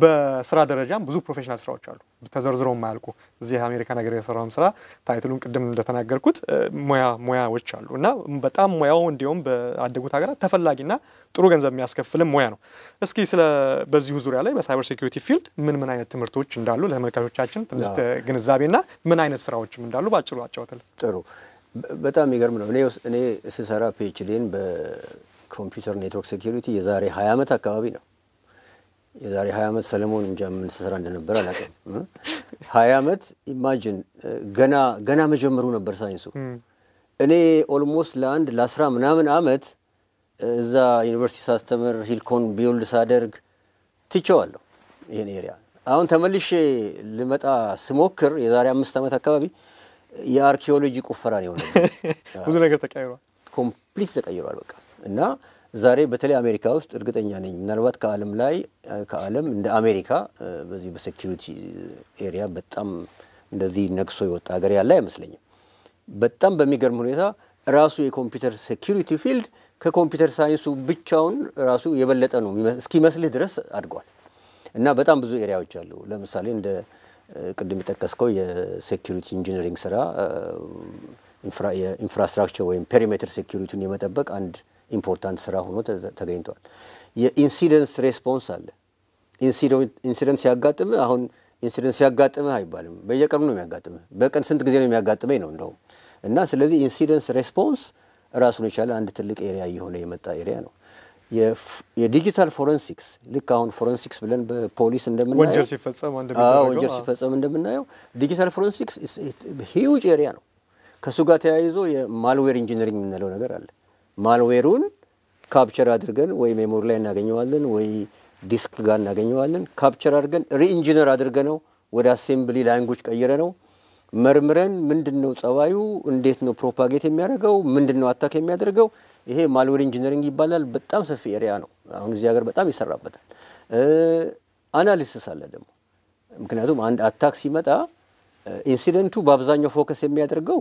በስራ ደረጃም ብዙ ፕሮፌሽናል ስራዎች አሉ። ተዘርዝሮ የማያልቁ እዚህ አሜሪካ ነገር የሰራውም ስራ ታይትሉን ቅድም እንደተናገርኩት ሙያ ሙያዎች አሉ እና በጣም ሙያው እንዲሁም በአደጉት ሀገራት ተፈላጊና ጥሩ ገንዘብ የሚያስከፍልም ሙያ ነው። እስኪ ስለ በዚሁ ዙሪያ ላይ በሳይበር ሴኩሪቲ ፊልድ ምን ምን አይነት ትምህርቶች እንዳሉ ለተመልካቾቻችን ትንሽ ግንዛቤና ምን አይነት ስራዎችም እንዳሉ በአጭሩ አጫወትል። ጥሩ በጣም የሚገርም ነው። እኔ ስሰራ ፒኤችዲን በኮምፒውተር ኔትወርክ ሴኩሪቲ የዛሬ ሀያ ዓመት አካባቢ ነው የዛሬ ሀያ ዓመት ሰለሞን እንጃ ምን ስሰራ እንደነበረ አላውቅም። ሀያ ዓመት ኢማጂን ገና ገና መጀመሩ ነበር ሳይንሱ። እኔ ኦልሞስት ለአንድ ለአስራ ምናምን ዓመት እዛ ዩኒቨርሲቲ ሳስተምር ሂልኮን ቢውልድ ሳደርግ ትቼዋለሁ ይህን ኤሪያ። አሁን ተመልሼ ልመጣ ስሞክር የዛሬ አምስት ዓመት አካባቢ የአርኪኦሎጂ ቁፈራ ነው የሆነ። ብዙ ነገር ተቀይሯል፣ ኮምፕሊት ተቀይሯል በቃ እና ዛሬ በተለይ አሜሪካ ውስጥ እርግጠኛ ነኝ ምናልባት ከዓለም ላይ ከዓለም እንደ አሜሪካ በዚህ በሴኪሪቲ ኤሪያ በጣም እንደዚህ ነግሶ የወጣ ሀገር ያለ አይመስለኝም። በጣም በሚገርም ሁኔታ ራሱ የኮምፒውተር ሴኪሪቲ ፊልድ ከኮምፒውተር ሳይንሱ ብቻውን ራሱ የበለጠ ነው እስኪመስልህ ድረስ አድጓል እና በጣም ብዙ ኤሪያዎች አሉ። ለምሳሌ እንደ ቅድም የጠቀስከው የሴኪሪቲ ኢንጂነሪንግ ስራ የኢንፍራስትራክቸር ወይም ፔሪሜትር ሴኪሪቲን የመጠበቅ አንድ ኢምፖርታንት ስራ ሆኖ ተገኝቷል። የኢንሲደንስ ሬስፖንስ አለ። ኢንሲደንት ሲያጋጥም አሁን ኢንሲደንት ሲያጋጥምህ አይባልም። በየቀኑ ነው የሚያጋጥምህ። በቀን ስንት ጊዜ ነው የሚያጋጥመኝ ነው እንደውም እና ስለዚህ ኢንሲደንስ ሬስፖንስ ራሱን የቻለ አንድ ትልቅ ኤሪያ እየሆነ የመጣ ኤሪያ ነው። የዲጂታል ፎረንሲክስ ልክ አሁን ፎረንሲክስ ብለን በፖሊስ እንደምናየው ወንጀል ሲፈጸም እንደምናየው ዲጂታል ፎረንሲክስ ሂውጅ ኤሪያ ነው። ከእሱ ጋር ተያይዞ የማልዌር ኢንጂነሪንግ የምንለው ነገር አለ። ማልዌሩን ካፕቸር አድርገን ወይ ሜሞሪ ላይ እናገኘዋለን ወይ ዲስክ ጋር እናገኘዋለን። ካፕቸር አድርገን ሪኢንጂነር አድርገ ነው ወደ አሴምብሊ ላንጉጅ ቀይረ ነው መርምረን ምንድን ነው ጸባዩ፣ እንዴት ነው ፕሮፓጌት የሚያደርገው፣ ምንድን ነው አታክ የሚያደርገው። ይሄ ማልዌር ኢንጂነሪንግ ይባላል። በጣም ሰፊ ኤሪያ ነው። አሁን እዚህ ሀገር በጣም ይሰራበታል። አናሊሲስ አለ ደግሞ ምክንያቱም አንድ አታክ ሲመጣ ኢንሲደንቱ በአብዛኛው ፎከስ የሚያደርገው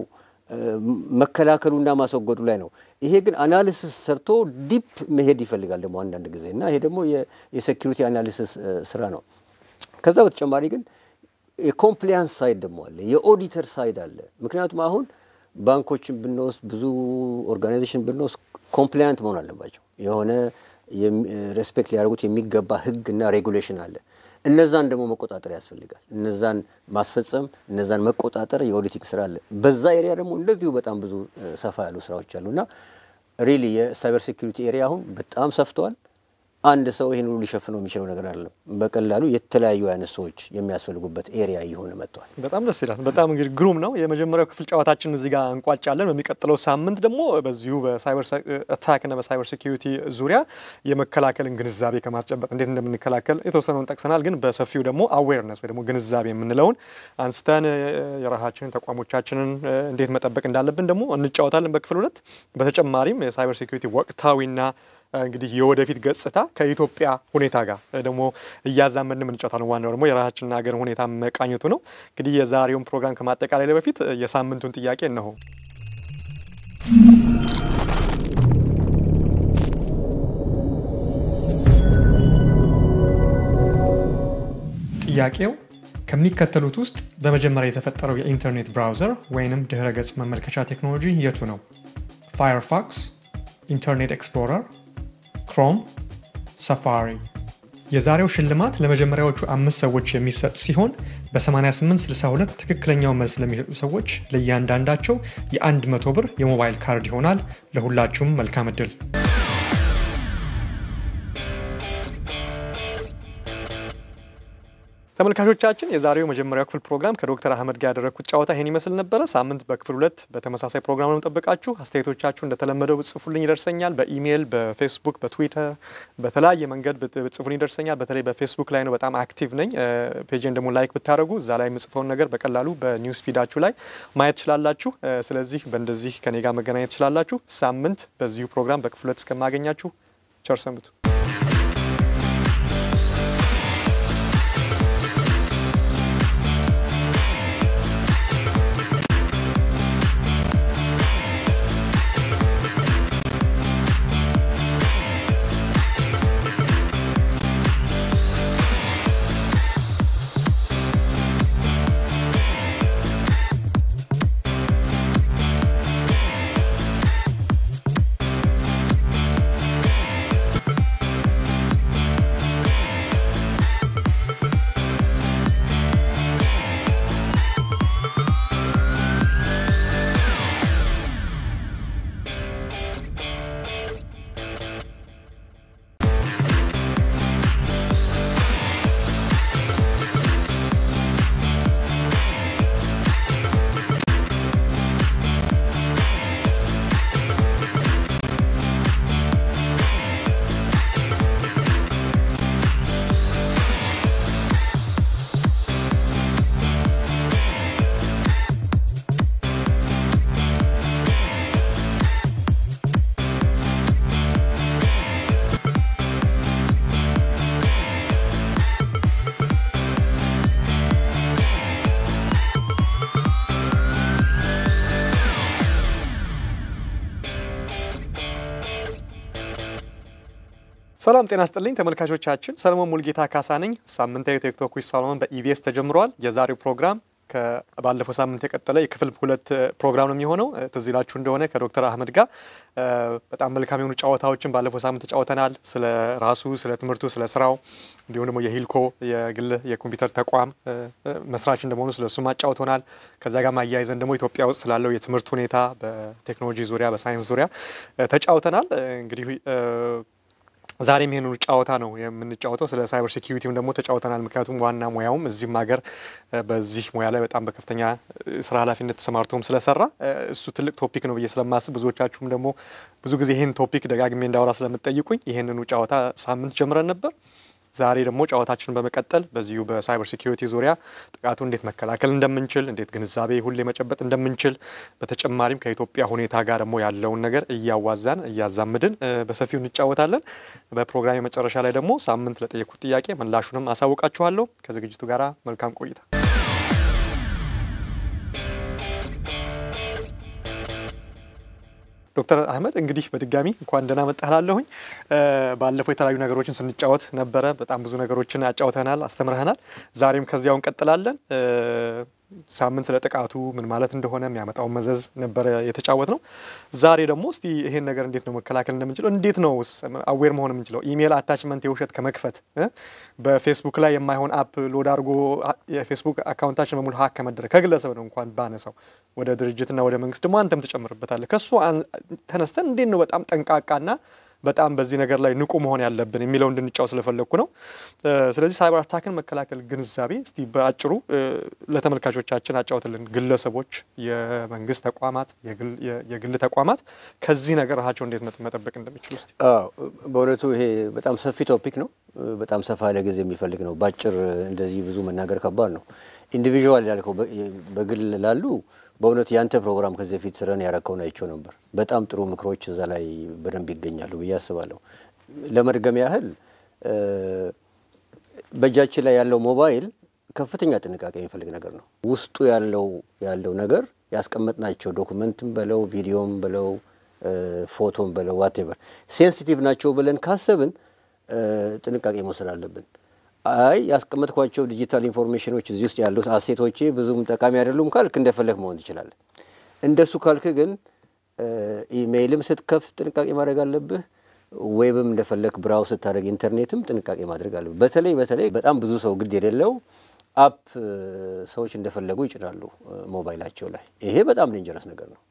መከላከሉና ማስወገዱ ላይ ነው። ይሄ ግን አናሊሲስ ሰርቶ ዲፕ መሄድ ይፈልጋል ደግሞ አንዳንድ ጊዜ እና ይሄ ደግሞ የሴኪሪቲ አናሊሲስ ስራ ነው። ከዛ በተጨማሪ ግን የኮምፕሊያንስ ሳይድ ደግሞ አለ፣ የኦዲተር ሳይድ አለ። ምክንያቱም አሁን ባንኮችን ብንወስድ፣ ብዙ ኦርጋናይዜሽን ብንወስድ ኮምፕሊያንት መሆን አለባቸው። የሆነ ሬስፔክት ሊያደርጉት የሚገባ ህግ እና ሬጉሌሽን አለ። እነዛን ደግሞ መቆጣጠር ያስፈልጋል። እነዛን ማስፈጸም፣ እነዛን መቆጣጠር የኦዲቲንግ ስራ አለ። በዛ ኤሪያ ደግሞ እንደዚሁ በጣም ብዙ ሰፋ ያሉ ስራዎች እና ሪሊ የሳይበር ሴኩሪቲ ኤሪያ አሁን በጣም ሰፍተዋል። አንድ ሰው ይህን ሁሉ ሊሸፍነው የሚችለው ነገር አይደለም። በቀላሉ የተለያዩ አይነት ሰዎች የሚያስፈልጉበት ኤሪያ እየሆነ መጥቷል። በጣም ደስ ይላል። በጣም እንግዲህ ግሩም ነው። የመጀመሪያው ክፍል ጨዋታችን እዚህ ጋር እንቋጫለን። በሚቀጥለው ሳምንት ደግሞ በዚሁ በሳይበር አታክና በሳይበር ሴኪሪቲ ዙሪያ የመከላከልን ግንዛቤ ከማስጨበጥ እንዴት እንደምንከላከል የተወሰነውን ጠቅሰናል። ግን በሰፊው ደግሞ አዌርነስ ወይ ደግሞ ግንዛቤ የምንለውን አንስተን የራሳችንን ተቋሞቻችንን እንዴት መጠበቅ እንዳለብን ደግሞ እንጫወታለን በክፍል ሁለት። በተጨማሪም የሳይበር ሴኪሪቲ ወቅታዊና እንግዲህ የወደፊት ገጽታ ከኢትዮጵያ ሁኔታ ጋር ደግሞ እያዛመን ነው። ዋናው ደግሞ የራሳችንን ሀገር ሁኔታ መቃኘቱ ነው። እንግዲህ የዛሬውን ፕሮግራም ከማጠቃላይ በፊት የሳምንቱን ጥያቄ እነሆ። ጥያቄው ከሚከተሉት ውስጥ በመጀመሪያ የተፈጠረው የኢንተርኔት ብራውዘር ወይንም ድህረ ገጽ መመልከቻ ቴክኖሎጂ የቱ ነው? ፋየርፋክስ፣ ኢንተርኔት ኤክስፕሎረር ክሮም፣ ሰፋሪ። የዛሬው ሽልማት ለመጀመሪያዎቹ አምስት ሰዎች የሚሰጥ ሲሆን በ8862 ትክክለኛው መልስ ለሚሰጡ ሰዎች ለእያንዳንዳቸው የ100 ብር የሞባይል ካርድ ይሆናል። ለሁላችሁም መልካም ዕድል። ተመልካቾቻችን የዛሬው መጀመሪያው ክፍል ፕሮግራም ከዶክተር አህመድ ጋር ያደረግኩት ጨዋታ ይህን ይመስል ነበረ። ሳምንት በክፍል ሁለት በተመሳሳይ ፕሮግራም ነው ጠብቃችሁ። አስተያየቶቻችሁ እንደተለመደው ብጽፉልኝ ይደርሰኛል። በኢሜይል፣ በፌስቡክ፣ በትዊተር በተለያየ መንገድ ብጽፉልኝ ይደርሰኛል። በተለይ በፌስቡክ ላይ ነው በጣም አክቲቭ ነኝ። ፔጅን ደግሞ ላይክ ብታደረጉ እዛ ላይ የምጽፈውን ነገር በቀላሉ በኒውስ ፊዳችሁ ላይ ማየት ትችላላችሁ። ስለዚህ በእንደዚህ ከኔ ጋር መገናኘት ትችላላችሁ። ሳምንት በዚሁ ፕሮግራም በክፍል ሁለት እስከማገኛችሁ ቸር ሰንብቱ። ሰላም ጤና ስጥልኝ ተመልካቾቻችን፣ ሰለሞን ሙልጌታ ካሳ ነኝ። ሳምንታዊ ቴክቶክ ዊዝ ሰሎሞን በኢቢኤስ ተጀምሯል። የዛሬው ፕሮግራም ከባለፈው ሳምንት የቀጠለ የክፍል ሁለት ፕሮግራም ነው የሚሆነው። ትዝ ይላችሁ እንደሆነ ከዶክተር አህመድ ጋር በጣም መልካም የሆኑ ጨዋታዎችን ባለፈው ሳምንት ተጫወተናል። ስለ ራሱ፣ ስለ ትምህርቱ፣ ስለ ስራው እንዲሁም ደግሞ የሂልኮ የግል የኮምፒውተር ተቋም መስራች እንደመሆኑ ስለ እሱም አጫውቶናል። ከዛ ጋር ማያይዘን ደግሞ ኢትዮጵያ ውስጥ ስላለው የትምህርት ሁኔታ በቴክኖሎጂ ዙሪያ፣ በሳይንስ ዙሪያ ተጫውተናል። እንግዲህ ዛሬም ይህንኑ ጨዋታ ነው የምንጫወተው። ስለ ሳይበር ሴኪሪቲም ደግሞ ተጫውተናል። ምክንያቱም ዋና ሙያውም እዚህም ሀገር በዚህ ሙያ ላይ በጣም በከፍተኛ ስራ ኃላፊነት ተሰማርቶም ስለሰራ እሱ ትልቅ ቶፒክ ነው ብዬ ስለማስብ ብዙዎቻችሁም ደግሞ ብዙ ጊዜ ይህን ቶፒክ ደጋግሜ እንዳወራ ስለምጠይቁኝ ይህንኑ ጨዋታ ሳምንት ጀምረን ነበር። ዛሬ ደግሞ ጨዋታችንን በመቀጠል በዚሁ በሳይበር ሴኪሪቲ ዙሪያ ጥቃቱ እንዴት መከላከል እንደምንችል፣ እንዴት ግንዛቤ ሁሌ መጨበጥ እንደምንችል፣ በተጨማሪም ከኢትዮጵያ ሁኔታ ጋር ደግሞ ያለውን ነገር እያዋዛን እያዛምድን በሰፊው እንጫወታለን። በፕሮግራም የመጨረሻ ላይ ደግሞ ሳምንት ለጠየኩት ጥያቄ ምላሹንም አሳውቃችኋለሁ። ከዝግጅቱ ጋር መልካም ቆይታ ዶክተር አህመድ እንግዲህ በድጋሚ እንኳን ደህና መጣህ ባለፈው የተለያዩ ነገሮችን ስንጫወት ነበረ። በጣም ብዙ ነገሮችን አጫውተናል፣ አስተምረህናል። ዛሬም ከዚያው እንቀጥላለን። ሳምንት ስለ ጥቃቱ ምን ማለት እንደሆነ የሚያመጣውን መዘዝ ነበረ የተጫወት ነው። ዛሬ ደግሞ እስቲ ይሄን ነገር እንዴት ነው መከላከል እንደምንችለው እንዴት ነው አዌር መሆን የምንችለው? ኢሜይል አታችመንት የውሸት ከመክፈት በፌስቡክ ላይ የማይሆን አፕ ሎድ አድርጎ የፌስቡክ አካውንታችን በሙሉ ሀክ ከመደረግ ከግለሰብ ነው እንኳን ባነሳው ወደ ድርጅትና ወደ መንግስት ደግሞ አንተም ትጨምርበታለህ። ከእሱ ተነስተን እንዴት ነው በጣም ጠንቃቃና በጣም በዚህ ነገር ላይ ንቁ መሆን ያለብን የሚለው እንድንጫው ስለፈለግኩ ነው። ስለዚህ ሳይበር አታክን መከላከል ግንዛቤ እስቲ በአጭሩ ለተመልካቾቻችን አጫውትልን። ግለሰቦች፣ የመንግስት ተቋማት፣ የግል ተቋማት ከዚህ ነገር ራሳቸው እንዴት መጠበቅ እንደሚችሉ እስቲ። በእውነቱ ይሄ በጣም ሰፊ ቶፒክ ነው። በጣም ሰፋ ያለ ጊዜ የሚፈልግ ነው። በአጭር እንደዚህ ብዙ መናገር ከባድ ነው። ኢንዲቪዥዋል ያልከው በግል ላሉ በእውነት ያንተ ፕሮግራም ከዚህ በፊት ስረን ያረከውን ናቸው ነበር። በጣም ጥሩ ምክሮች እዛ ላይ በደንብ ይገኛሉ ብዬ አስባለሁ። ለመድገም ያህል በእጃችን ላይ ያለው ሞባይል ከፍተኛ ጥንቃቄ የሚፈልግ ነገር ነው። ውስጡ ያለው ያለው ነገር ያስቀመጥናቸው ዶኩመንትም በለው ቪዲዮም በለው ፎቶም በለው ዋቴቨር ሴንሲቲቭ ናቸው ብለን ካሰብን ጥንቃቄ መውሰድ አለብን። አይ ያስቀመጥኳቸው ዲጂታል ኢንፎርሜሽኖች እዚህ ውስጥ ያሉት አሴቶቼ ብዙም ጠቃሚ አይደሉም ካልክ እንደፈለግ መሆን ትችላለህ። እንደሱ ካልክ ግን ኢሜይልም ስትከፍት ጥንቃቄ ማድረግ አለብህ። ዌብም እንደፈለግ ብራው ስታደርግ ኢንተርኔትም ጥንቃቄ ማድረግ አለብህ። በተለይ በተለይ በጣም ብዙ ሰው ግድ የሌለው አፕ ሰዎች እንደፈለጉ ይጭናሉ ሞባይላቸው ላይ። ይሄ በጣም ዴንጀረስ ነገር ነው።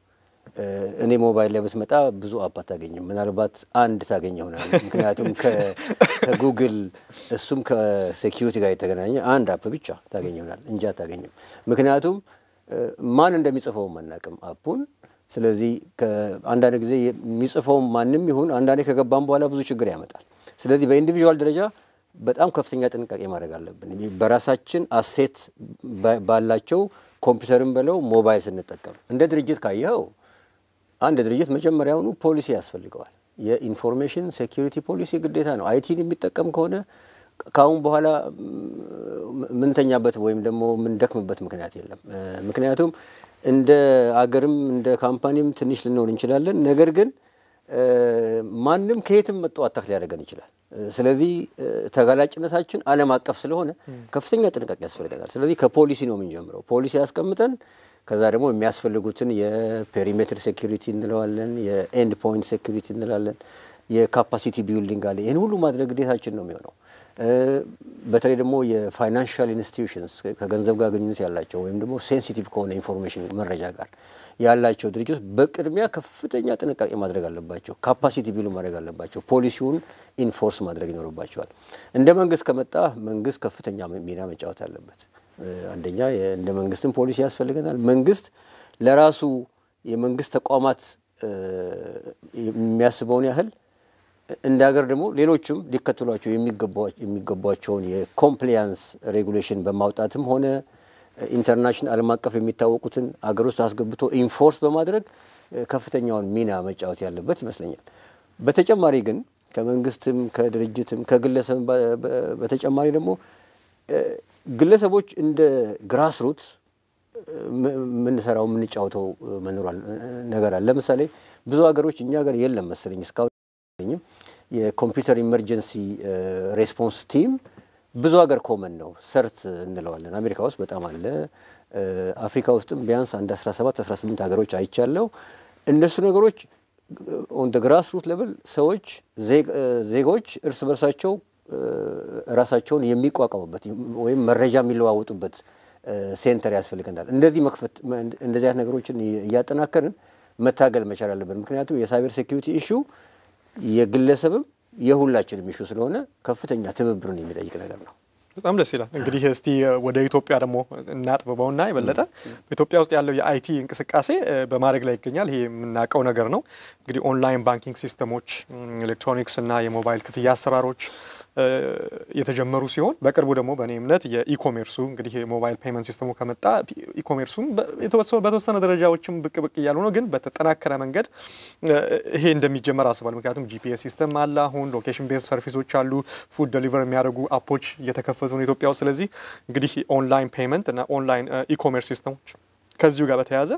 እኔ ሞባይል ላይ ብትመጣ ብዙ አፕ አታገኝም። ምናልባት አንድ ታገኝ ይሆናል። ምክንያቱም ከጉግል እሱም ከሴኪሪቲ ጋር የተገናኘ አንድ አፕ ብቻ ታገኝ ይሆናል እንጂ አታገኝም። ምክንያቱም ማን እንደሚጽፈው አናውቅም አፑን። ስለዚህ አንዳንድ ጊዜ የሚጽፈው ማንም ይሁን አንዳንዴ ከገባም በኋላ ብዙ ችግር ያመጣል። ስለዚህ በኢንዲቪዥዋል ደረጃ በጣም ከፍተኛ ጥንቃቄ ማድረግ አለብን። በራሳችን አሴት ባላቸው ኮምፒውተርም በለው ሞባይል ስንጠቀም እንደ ድርጅት ካየኸው አንድ ድርጅት መጀመሪያውኑ ፖሊሲ ያስፈልገዋል። የኢንፎርሜሽን ሴኪሪቲ ፖሊሲ ግዴታ ነው። አይቲን የሚጠቀም ከሆነ ከአሁን በኋላ ምንተኛበት ወይም ደግሞ ምንደክምበት ምክንያት የለም። ምክንያቱም እንደ አገርም እንደ ካምፓኒም ትንሽ ልንሆን እንችላለን። ነገር ግን ማንም ከየትም መጥቶ አታክ ሊያደርገን ይችላል። ስለዚህ ተጋላጭነታችን ዓለም አቀፍ ስለሆነ ከፍተኛ ጥንቃቄ ያስፈልገናል። ስለዚህ ከፖሊሲ ነው የምንጀምረው። ፖሊሲ ያስቀምጠን ከዛ ደግሞ የሚያስፈልጉትን የፔሪሜትር ሴኩሪቲ እንለዋለን፣ የኤንድ ፖይንት ሴኩሪቲ እንላለን፣ የካፓሲቲ ቢልዲንግ አለ። ይህን ሁሉ ማድረግ ግዴታችን ነው የሚሆነው። በተለይ ደግሞ የፋይናንሻል ኢንስቲትዩሽንስ ከገንዘብ ጋር ግንኙነት ያላቸው ወይም ደግሞ ሴንሲቲቭ ከሆነ ኢንፎርሜሽን መረጃ ጋር ያላቸው ድርጅቶች በቅድሚያ ከፍተኛ ጥንቃቄ ማድረግ አለባቸው። ካፓሲቲ ቢሉ ማድረግ አለባቸው። ፖሊሲውን ኢንፎርስ ማድረግ ይኖርባቸዋል። እንደ መንግስት ከመጣ መንግስት ከፍተኛ ሚና መጫወት አለበት። አንደኛ እንደ መንግስትም ፖሊሲ ያስፈልገናል። መንግስት ለራሱ የመንግስት ተቋማት የሚያስበውን ያህል እንደ ሀገር ደግሞ ሌሎችም ሊከተሏቸው የሚገቧቸውን የኮምፕሊያንስ ሬጉሌሽን በማውጣትም ሆነ ኢንተርናሽናል ዓለም አቀፍ የሚታወቁትን አገር ውስጥ አስገብቶ ኢንፎርስ በማድረግ ከፍተኛውን ሚና መጫወት ያለበት ይመስለኛል። በተጨማሪ ግን ከመንግስትም ከድርጅትም ከግለሰብ በተጨማሪ ደግሞ ግለሰቦች እንደ ግራስ ሩት የምንሰራው የምንጫወተው መኖሯል ነገር አለ። ለምሳሌ ብዙ ሀገሮች እኛ ሀገር የለም መሰለኝ እስካሁን የኮምፒውተር ኢመርጀንሲ ሬስፖንስ ቲም ብዙ ሀገር ኮመን ነው። ሰርት እንለዋለን። አሜሪካ ውስጥ በጣም አለ። አፍሪካ ውስጥም ቢያንስ አንድ 17 18 ሀገሮች አይቻለው። እነሱ ነገሮች ኦን ግራስ ሩት ሌቭል ሰዎች ዜጎች እርስ በርሳቸው ራሳቸውን የሚቋቋሙበት ወይም መረጃ የሚለዋወጡበት ሴንተር ያስፈልገናል። እንደዚህ መክፈት እንደዚህ አይነት ነገሮችን እያጠናከርን መታገል መቻል አለብን። ምክንያቱም የሳይበር ሴኪሪቲ ኢሹ የግለሰብም የሁላችንም ኢሹ ስለሆነ ከፍተኛ ትብብርን የሚጠይቅ ነገር ነው። በጣም ደስ ይላል። እንግዲህ እስቲ ወደ ኢትዮጵያ ደግሞ እናጥብበውና የበለጠ በኢትዮጵያ ውስጥ ያለው የአይቲ እንቅስቃሴ በማድረግ ላይ ይገኛል። ይሄ የምናውቀው ነገር ነው። እንግዲህ ኦንላይን ባንኪንግ ሲስተሞች፣ ኤሌክትሮኒክስ እና የሞባይል ክፍያ አሰራሮች የተጀመሩ ሲሆን በቅርቡ ደግሞ በእኔ እምነት የኢኮሜርሱ እንግዲህ የሞባይል ፔመንት ሲስተሙ ከመጣ ኢኮሜርሱም በተወሰነ ደረጃዎችም ብቅ ብቅ እያሉ ነው፣ ግን በተጠናከረ መንገድ ይሄ እንደሚጀመር አስባል። ምክንያቱም ጂፒኤስ ሲስተም አለ፣ አሁን ሎኬሽን ቤዝ ሰርቪሶች አሉ፣ ፉድ ደሊቨር የሚያደርጉ አፖች እየተከፈቱ ነው ኢትዮጵያ ውስጥ። ስለዚህ እንግዲህ ኦንላይን ፔመንት እና ኦንላይን ኢኮሜርስ ሲስተሞች ከዚሁ ጋር በተያያዘ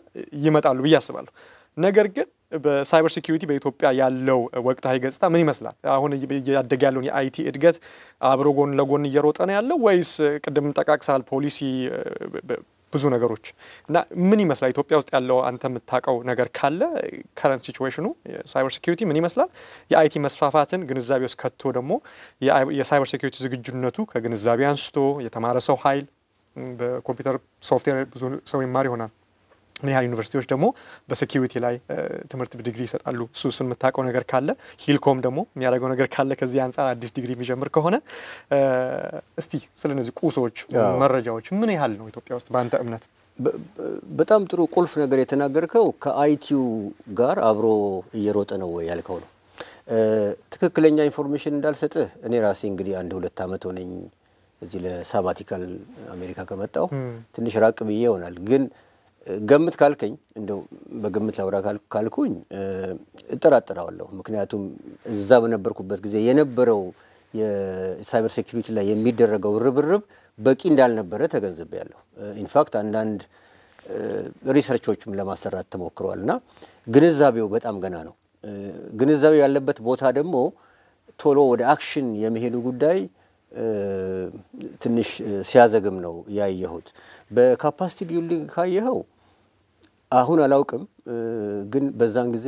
ይመጣሉ ብዬ አስባለሁ። ነገር ግን በሳይበር ሴኪሪቲ በኢትዮጵያ ያለው ወቅታዊ ገጽታ ምን ይመስላል? አሁን እያደገ ያለውን የአይቲ እድገት አብሮ ጎን ለጎን እየሮጠ ነው ያለው ወይስ ቅድም ጠቃቅሳል ፖሊሲ ብዙ ነገሮች እና ምን ይመስላል ኢትዮጵያ ውስጥ ያለው አንተ የምታውቀው ነገር ካለ ከረንት ሲቹዌሽኑ የሳይበር ሴኪሪቲ ምን ይመስላል? የአይቲ መስፋፋትን ግንዛቤ ውስጥ ከቶ ደግሞ የሳይበር ሴኪሪቲ ዝግጁነቱ ከግንዛቤ አንስቶ የተማረ ሰው ኃይል በኮምፒውተር ሶፍትዌር ብዙ ሰው ይማር ይሆናል ምን ያህል ዩኒቨርሲቲዎች ደግሞ በሴኪሪቲ ላይ ትምህርት ዲግሪ ይሰጣሉ። እሱ እሱን የምታውቀው ነገር ካለ ሂልኮም ደግሞ የሚያደርገው ነገር ካለ ከዚህ አንጻር አዲስ ዲግሪ የሚጀምር ከሆነ እስቲ ስለ እነዚህ ቁሶች፣ መረጃዎች ምን ያህል ነው ኢትዮጵያ ውስጥ በአንተ እምነት? በጣም ጥሩ ቁልፍ ነገር የተናገርከው ከአይቲዩ ጋር አብሮ እየሮጠ ነው ወይ ያልከው ነው። ትክክለኛ ኢንፎርሜሽን እንዳልሰጥህ እኔ ራሴ እንግዲህ አንድ ሁለት ዓመት ሆነኝ እዚህ ለሳባቲካል አሜሪካ ከመጣው ትንሽ ራቅ ብዬ ይሆናል ግን ገምት ካልከኝ እንደው በግምት ላውራ ካልኩኝ እጠራጠራዋለሁ። ምክንያቱም እዛ በነበርኩበት ጊዜ የነበረው የሳይበር ሴኪሪቲ ላይ የሚደረገው ርብርብ በቂ እንዳልነበረ ተገንዝቤያለሁ። ኢንፋክት አንዳንድ ሪሰርቾችም ለማሰራት ተሞክሯል እና ግንዛቤው በጣም ገና ነው። ግንዛቤው ያለበት ቦታ ደግሞ ቶሎ ወደ አክሽን የመሄዱ ጉዳይ ትንሽ ሲያዘግም ነው ያየሁት። በካፓሲቲ ቢልዲንግ ካየኸው አሁን አላውቅም፣ ግን በዛን ጊዜ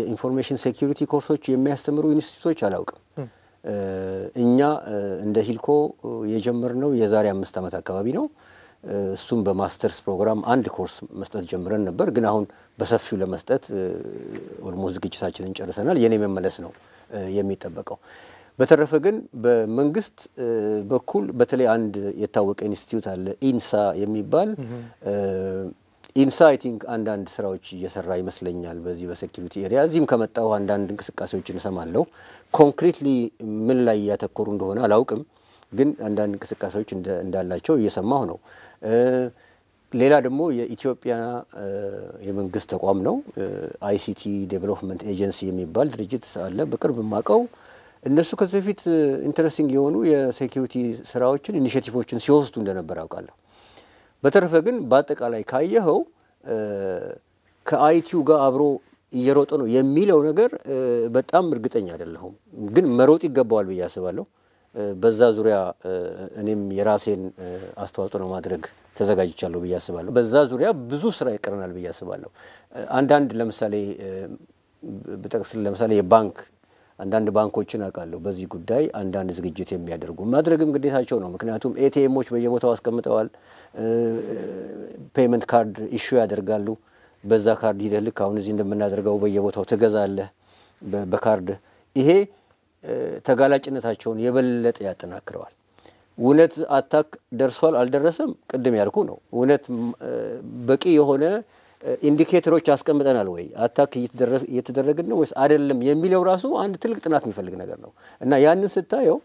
የኢንፎርሜሽን ሴኪሪቲ ኮርሶች የሚያስተምሩ ኢንስቲትዩቶች አላውቅም። እኛ እንደ ሂልኮ የጀመርነው የዛሬ አምስት ዓመት አካባቢ ነው። እሱም በማስተርስ ፕሮግራም አንድ ኮርስ መስጠት ጀምረን ነበር፣ ግን አሁን በሰፊው ለመስጠት ኦልሞስት ዝግጅታችንን ጨርሰናል። የኔ መመለስ ነው የሚጠበቀው። በተረፈ ግን በመንግስት በኩል በተለይ አንድ የታወቀ ኢንስቲትዩት አለ ኢንሳ የሚባል ኢንሳ አይ ቲንክ አንዳንድ ስራዎች እየሰራ ይመስለኛል በዚህ በሴኪሪቲ ኤሪያ። እዚህም ከመጣሁ አንዳንድ እንቅስቃሴዎች እንሰማለሁ። ኮንክሪትሊ ምን ላይ እያተኮሩ እንደሆነ አላውቅም፣ ግን አንዳንድ እንቅስቃሴዎች እንዳላቸው እየሰማሁ ነው። ሌላ ደግሞ የኢትዮጵያ የመንግስት ተቋም ነው፣ አይሲቲ ዴቨሎፕመንት ኤጀንሲ የሚባል ድርጅት አለ። በቅርብ የማውቀው እነሱ ከዚህ በፊት ኢንትረስቲንግ የሆኑ የሴኪሪቲ ስራዎችን ኢኒሽቲቮችን ሲወስዱ እንደነበር አውቃለሁ። በተረፈ ግን በአጠቃላይ ካየኸው ከአይቲዩ ጋር አብሮ እየሮጠ ነው የሚለው ነገር በጣም እርግጠኛ አይደለሁም፣ ግን መሮጥ ይገባዋል ብዬ አስባለሁ። በዛ ዙሪያ እኔም የራሴን አስተዋጽኦ ለማድረግ ተዘጋጅቻለሁ ብዬ አስባለሁ። በዛ ዙሪያ ብዙ ስራ ይቀረናል ብዬ አስባለሁ። አንዳንድ ለምሳሌ ብጠቅስል ለምሳሌ የባንክ አንዳንድ ባንኮችን አውቃለሁ በዚህ ጉዳይ አንዳንድ ዝግጅት የሚያደርጉ ማድረግም ግዴታቸው ነው። ምክንያቱም ኤቲኤሞች በየቦታው አስቀምጠዋል። ፔመንት ካርድ ኢሹ ያደርጋሉ። በዛ ካርድ ሂደህ ልክ አሁን እዚህ እንደምናደርገው በየቦታው ትገዛለህ በካርድ ይሄ ተጋላጭነታቸውን የበለጠ ያጠናክረዋል። እውነት አታክ ደርሷል አልደረሰም፣ ቅድም ያልኩ ነው። እውነት በቂ የሆነ ኢንዲኬተሮች አስቀምጠናል ወይ አታክ እየተደረግን ነው ወይስ አይደለም የሚለው ራሱ አንድ ትልቅ ጥናት የሚፈልግ ነገር ነው እና ያንን ስታየው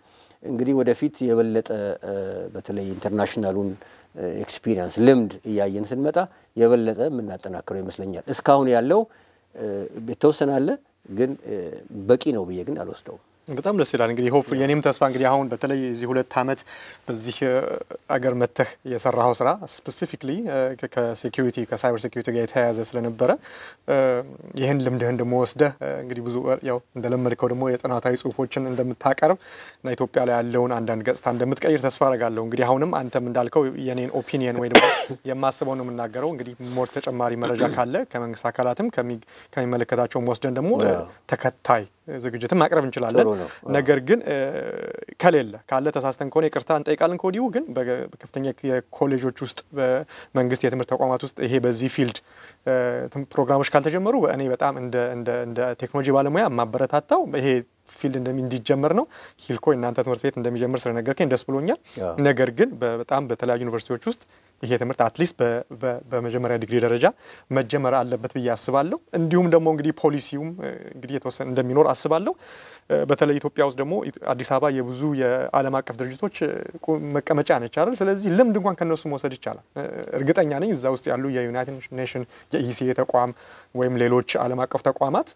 እንግዲህ ወደፊት የበለጠ በተለይ ኢንተርናሽናሉን ኤክስፒሪንስ ልምድ እያየን ስንመጣ የበለጠ የምናጠናክረው ይመስለኛል። እስካሁን ያለው ተወሰናለ ግን በቂ ነው ብዬ ግን አልወስደውም። በጣም ደስ ይላል። እንግዲህ ሆፕ የኔም ተስፋ እንግዲህ አሁን በተለይ እዚህ ሁለት ዓመት በዚህ አገር መተህ የሰራኸው ስራ ስፔሲፊክሊ ከሴኪሪቲ ከሳይበር ሴኪሪቲ ጋር የተያያዘ ስለነበረ ይህን ልምድህን ደግሞ ወስደህ እንግዲህ ብዙ ያው እንደለመድከው ደግሞ የጥናታዊ ጽሁፎችን እንደምታቀርብ እና ኢትዮጵያ ላይ ያለውን አንዳንድ ገጽታ እንደምትቀይር ተስፋ አረጋለሁ። እንግዲህ አሁንም አንተም እንዳልከው የኔን ኦፒኒየን ወይ ደግሞ የማስበው ነው የምናገረው። እንግዲህ ሞር ተጨማሪ መረጃ ካለ ከመንግስት አካላትም ከሚመለከታቸውም ወስደን ደግሞ ተከታይ ዝግጅትን ማቅረብ እንችላለን። ነገር ግን ከሌለ ካለ ተሳስተን ከሆነ ይቅርታ እንጠይቃለን ከወዲሁ። ግን በከፍተኛ የኮሌጆች ውስጥ በመንግስት የትምህርት ተቋማት ውስጥ ይሄ በዚህ ፊልድ ፕሮግራሞች ካልተጀመሩ እኔ በጣም እንደ ቴክኖሎጂ ባለሙያ ማበረታታው ይሄ ፊልድ እንዲጀመር ነው። ሂልኮ እናንተ ትምህርት ቤት እንደሚጀምር ስለነገርከኝ ደስ ብሎኛል። ነገር ግን በጣም በተለያዩ ዩኒቨርሲቲዎች ውስጥ ይሄ ትምህርት አትሊስት በመጀመሪያ ዲግሪ ደረጃ መጀመር አለበት ብዬ አስባለሁ። እንዲሁም ደግሞ እንግዲህ ፖሊሲውም እንግዲህ የተወሰነ እንደሚኖር አስባለሁ። በተለይ ኢትዮጵያ ውስጥ ደግሞ አዲስ አበባ የብዙ የዓለም አቀፍ ድርጅቶች መቀመጫ ነች አይደል? ስለዚህ ልምድ እንኳን ከነሱ መውሰድ ይቻላል። እርግጠኛ ነኝ እዛ ውስጥ ያሉ የዩናይትድ ኔሽን የኢሲኤ ተቋም ወይም ሌሎች ዓለም አቀፍ ተቋማት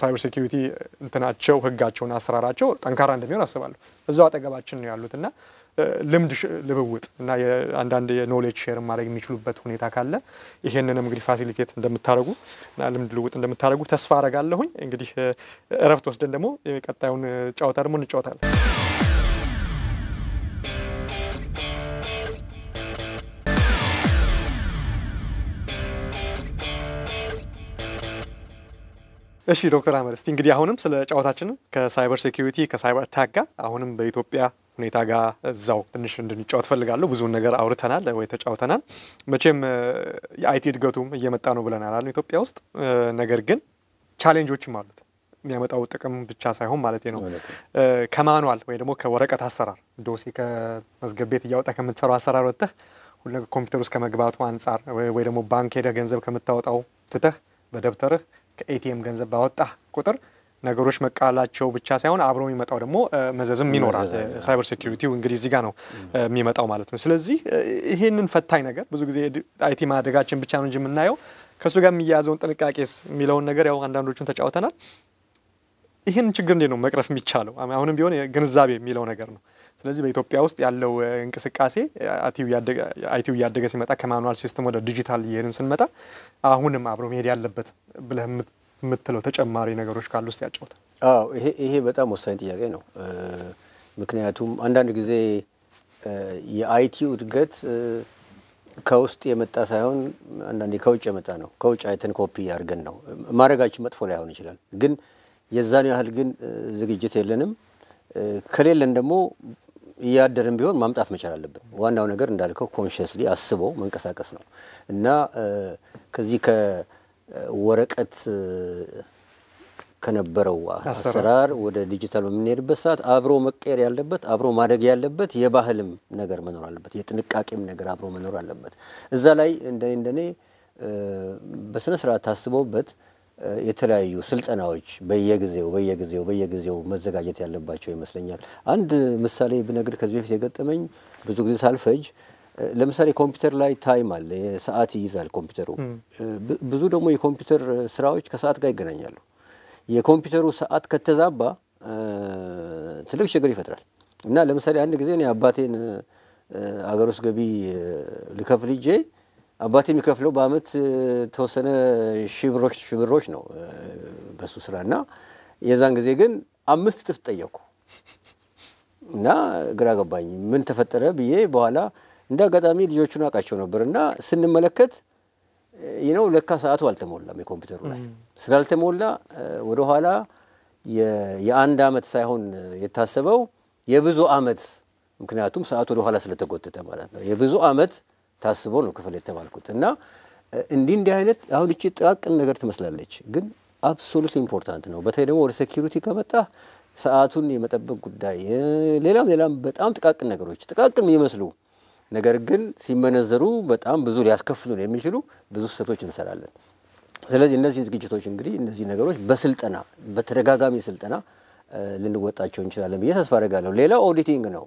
ሳይበር ሴኪሪቲ እንትናቸው ህጋቸውን፣ አሰራራቸው ጠንካራ እንደሚሆን አስባለሁ። እዛው አጠገባችን ነው ያሉት እና ልምድ ልብውጥ እና አንዳንድ የኖሌጅ ሼር ማድረግ የሚችሉበት ሁኔታ ካለ ይሄንንም እንግዲህ ፋሲሊቴት እንደምታደርጉ እና ልምድ ልውጥ እንደምታደርጉ ተስፋ አረጋለሁኝ። እንግዲህ እረፍት ወስደን ደግሞ ቀጣዩን ጨዋታ ደግሞ እንጫወታለን። እሺ ዶክተር አህመድ እስቲ እንግዲህ አሁንም ስለ ጨዋታችን ከሳይበር ሴኪሪቲ ከሳይበር አታክ ጋር አሁንም በኢትዮጵያ ሁኔታ ጋር እዛው ትንሽ እንድንጫወት ፈልጋለሁ። ብዙውን ነገር አውርተናል ወይ ተጫውተናል። መቼም የአይቲ እድገቱም እየመጣ ነው ብለናል አለ ኢትዮጵያ ውስጥ ነገር ግን ቻሌንጆችም አሉት የሚያመጣው ጥቅም ብቻ ሳይሆን ማለት ነው ከማኗል ወይ ደግሞ ከወረቀት አሰራር ዶሴ ከመዝገብ ቤት እያወጣ ከምትሰራው አሰራር ወጥተህ ሁለ ኮምፒውተር ውስጥ ከመግባቱ አንጻር ወይ ደግሞ ባንክ ሄደህ ገንዘብ ከምታወጣው ትተህ በደብተርህ ከኤቲኤም ገንዘብ ባወጣህ ቁጥር ነገሮች መቃላቸው ብቻ ሳይሆን አብሮ የሚመጣው ደግሞ መዘዝም ይኖራል። ሳይበር ሴኩሪቲው እንግዲህ እዚህ ነው የሚመጣው ማለት ነው። ስለዚህ ይሄንን ፈታኝ ነገር ብዙ ጊዜ አይቲ ማደጋችን ብቻ ነው እንጂ የምናየው ከእሱ ጋር የሚያያዘውን ጥንቃቄስ የሚለውን ነገር ያው አንዳንዶቹን ተጫውተናል። ይህን ችግር እንዴት ነው መቅረፍ የሚቻለው? አሁንም ቢሆን ግንዛቤ የሚለው ነገር ነው። ስለዚህ በኢትዮጵያ ውስጥ ያለው እንቅስቃሴ አይቲው እያደገ ሲመጣ ከማኑዋል ሲስተም ወደ ዲጂታል እየሄድን ስንመጣ አሁንም አብሮ መሄድ ያለበት ብለህ የምትለው ተጨማሪ ነገሮች ካሉ ውስጥ ያጫውታል። አዎ ይሄ በጣም ወሳኝ ጥያቄ ነው። ምክንያቱም አንዳንድ ጊዜ የአይቲ እድገት ከውስጥ የመጣ ሳይሆን አንዳንዴ ከውጭ የመጣ ነው። ከውጭ አይተን ኮፒ አድርገን ነው ማድረጋችን መጥፎ ላይሆን ይችላል፣ ግን የዛን ያህል ግን ዝግጅት የለንም። ከሌለን ደግሞ እያደርን ቢሆን ማምጣት መቻል አለብን። ዋናው ነገር እንዳልከው ኮንሽየስሊ አስቦ መንቀሳቀስ ነው እና ከዚህ ወረቀት ከነበረው አሰራር ወደ ዲጂታል በምንሄድበት ሰዓት አብሮ መቀየር ያለበት አብሮ ማደግ ያለበት የባህልም ነገር መኖር አለበት፣ የጥንቃቄም ነገር አብሮ መኖር አለበት። እዛ ላይ እንደኔ እንደኔ በስነ ስርዓት ታስበውበት የተለያዩ ስልጠናዎች በየጊዜው በየጊዜው በየጊዜው መዘጋጀት ያለባቸው ይመስለኛል። አንድ ምሳሌ ብነግር ከዚህ በፊት የገጠመኝ ብዙ ጊዜ ሳልፈጅ ለምሳሌ ኮምፒውተር ላይ ታይም አለ፣ ሰዓት ይይዛል ኮምፒውተሩ። ብዙ ደግሞ የኮምፒውተር ስራዎች ከሰዓት ጋር ይገናኛሉ። የኮምፒውተሩ ሰዓት ከተዛባ ትልቅ ችግር ይፈጥራል እና ለምሳሌ አንድ ጊዜ እኔ አባቴን አገር ውስጥ ገቢ ልከፍል ሂጄ አባቴ የሚከፍለው በአመት ተወሰነ ሽብሮች ሽብሮች ነው በሱ ስራ እና የዛን ጊዜ ግን አምስት እጥፍ ጠየቅኩ እና ግራ ገባኝ። ምን ተፈጠረ ብዬ በኋላ እንደ አጋጣሚ ልጆቹን አውቃቸው ነበር እና ስንመለከት ይነው ለካ ሰዓቱ አልተሞላም። የኮምፒውተሩ ላይ ስላልተሞላ ወደኋላ የአንድ አመት ሳይሆን የታሰበው የብዙ አመት ምክንያቱም ሰዓቱ ወደኋላ ስለተጎተተ ማለት ነው። የብዙ አመት ታስቦ ነው ክፍል የተባልኩት እና እንዲህ እንዲህ አይነት አሁን እቺ ጥቃቅን ነገር ትመስላለች፣ ግን አብሶሉት ኢምፖርታንት ነው። በተለይ ደግሞ ወደ ሴኪሪቲ ከመጣ ሰዓቱን የመጠበቅ ጉዳይ ሌላም ሌላም በጣም ጥቃቅን ነገሮች ጥቃቅን የሚመስሉ ነገር ግን ሲመነዘሩ በጣም ብዙ ሊያስከፍሉን የሚችሉ ብዙ ስህተቶች እንሰራለን። ስለዚህ እነዚህ ዝግጅቶች እንግዲህ እነዚህ ነገሮች በስልጠና በተደጋጋሚ ስልጠና ልንወጣቸው እንችላለን ብዬ ተስፋ አደርጋለሁ። ሌላው ኦዲቲንግ ነው።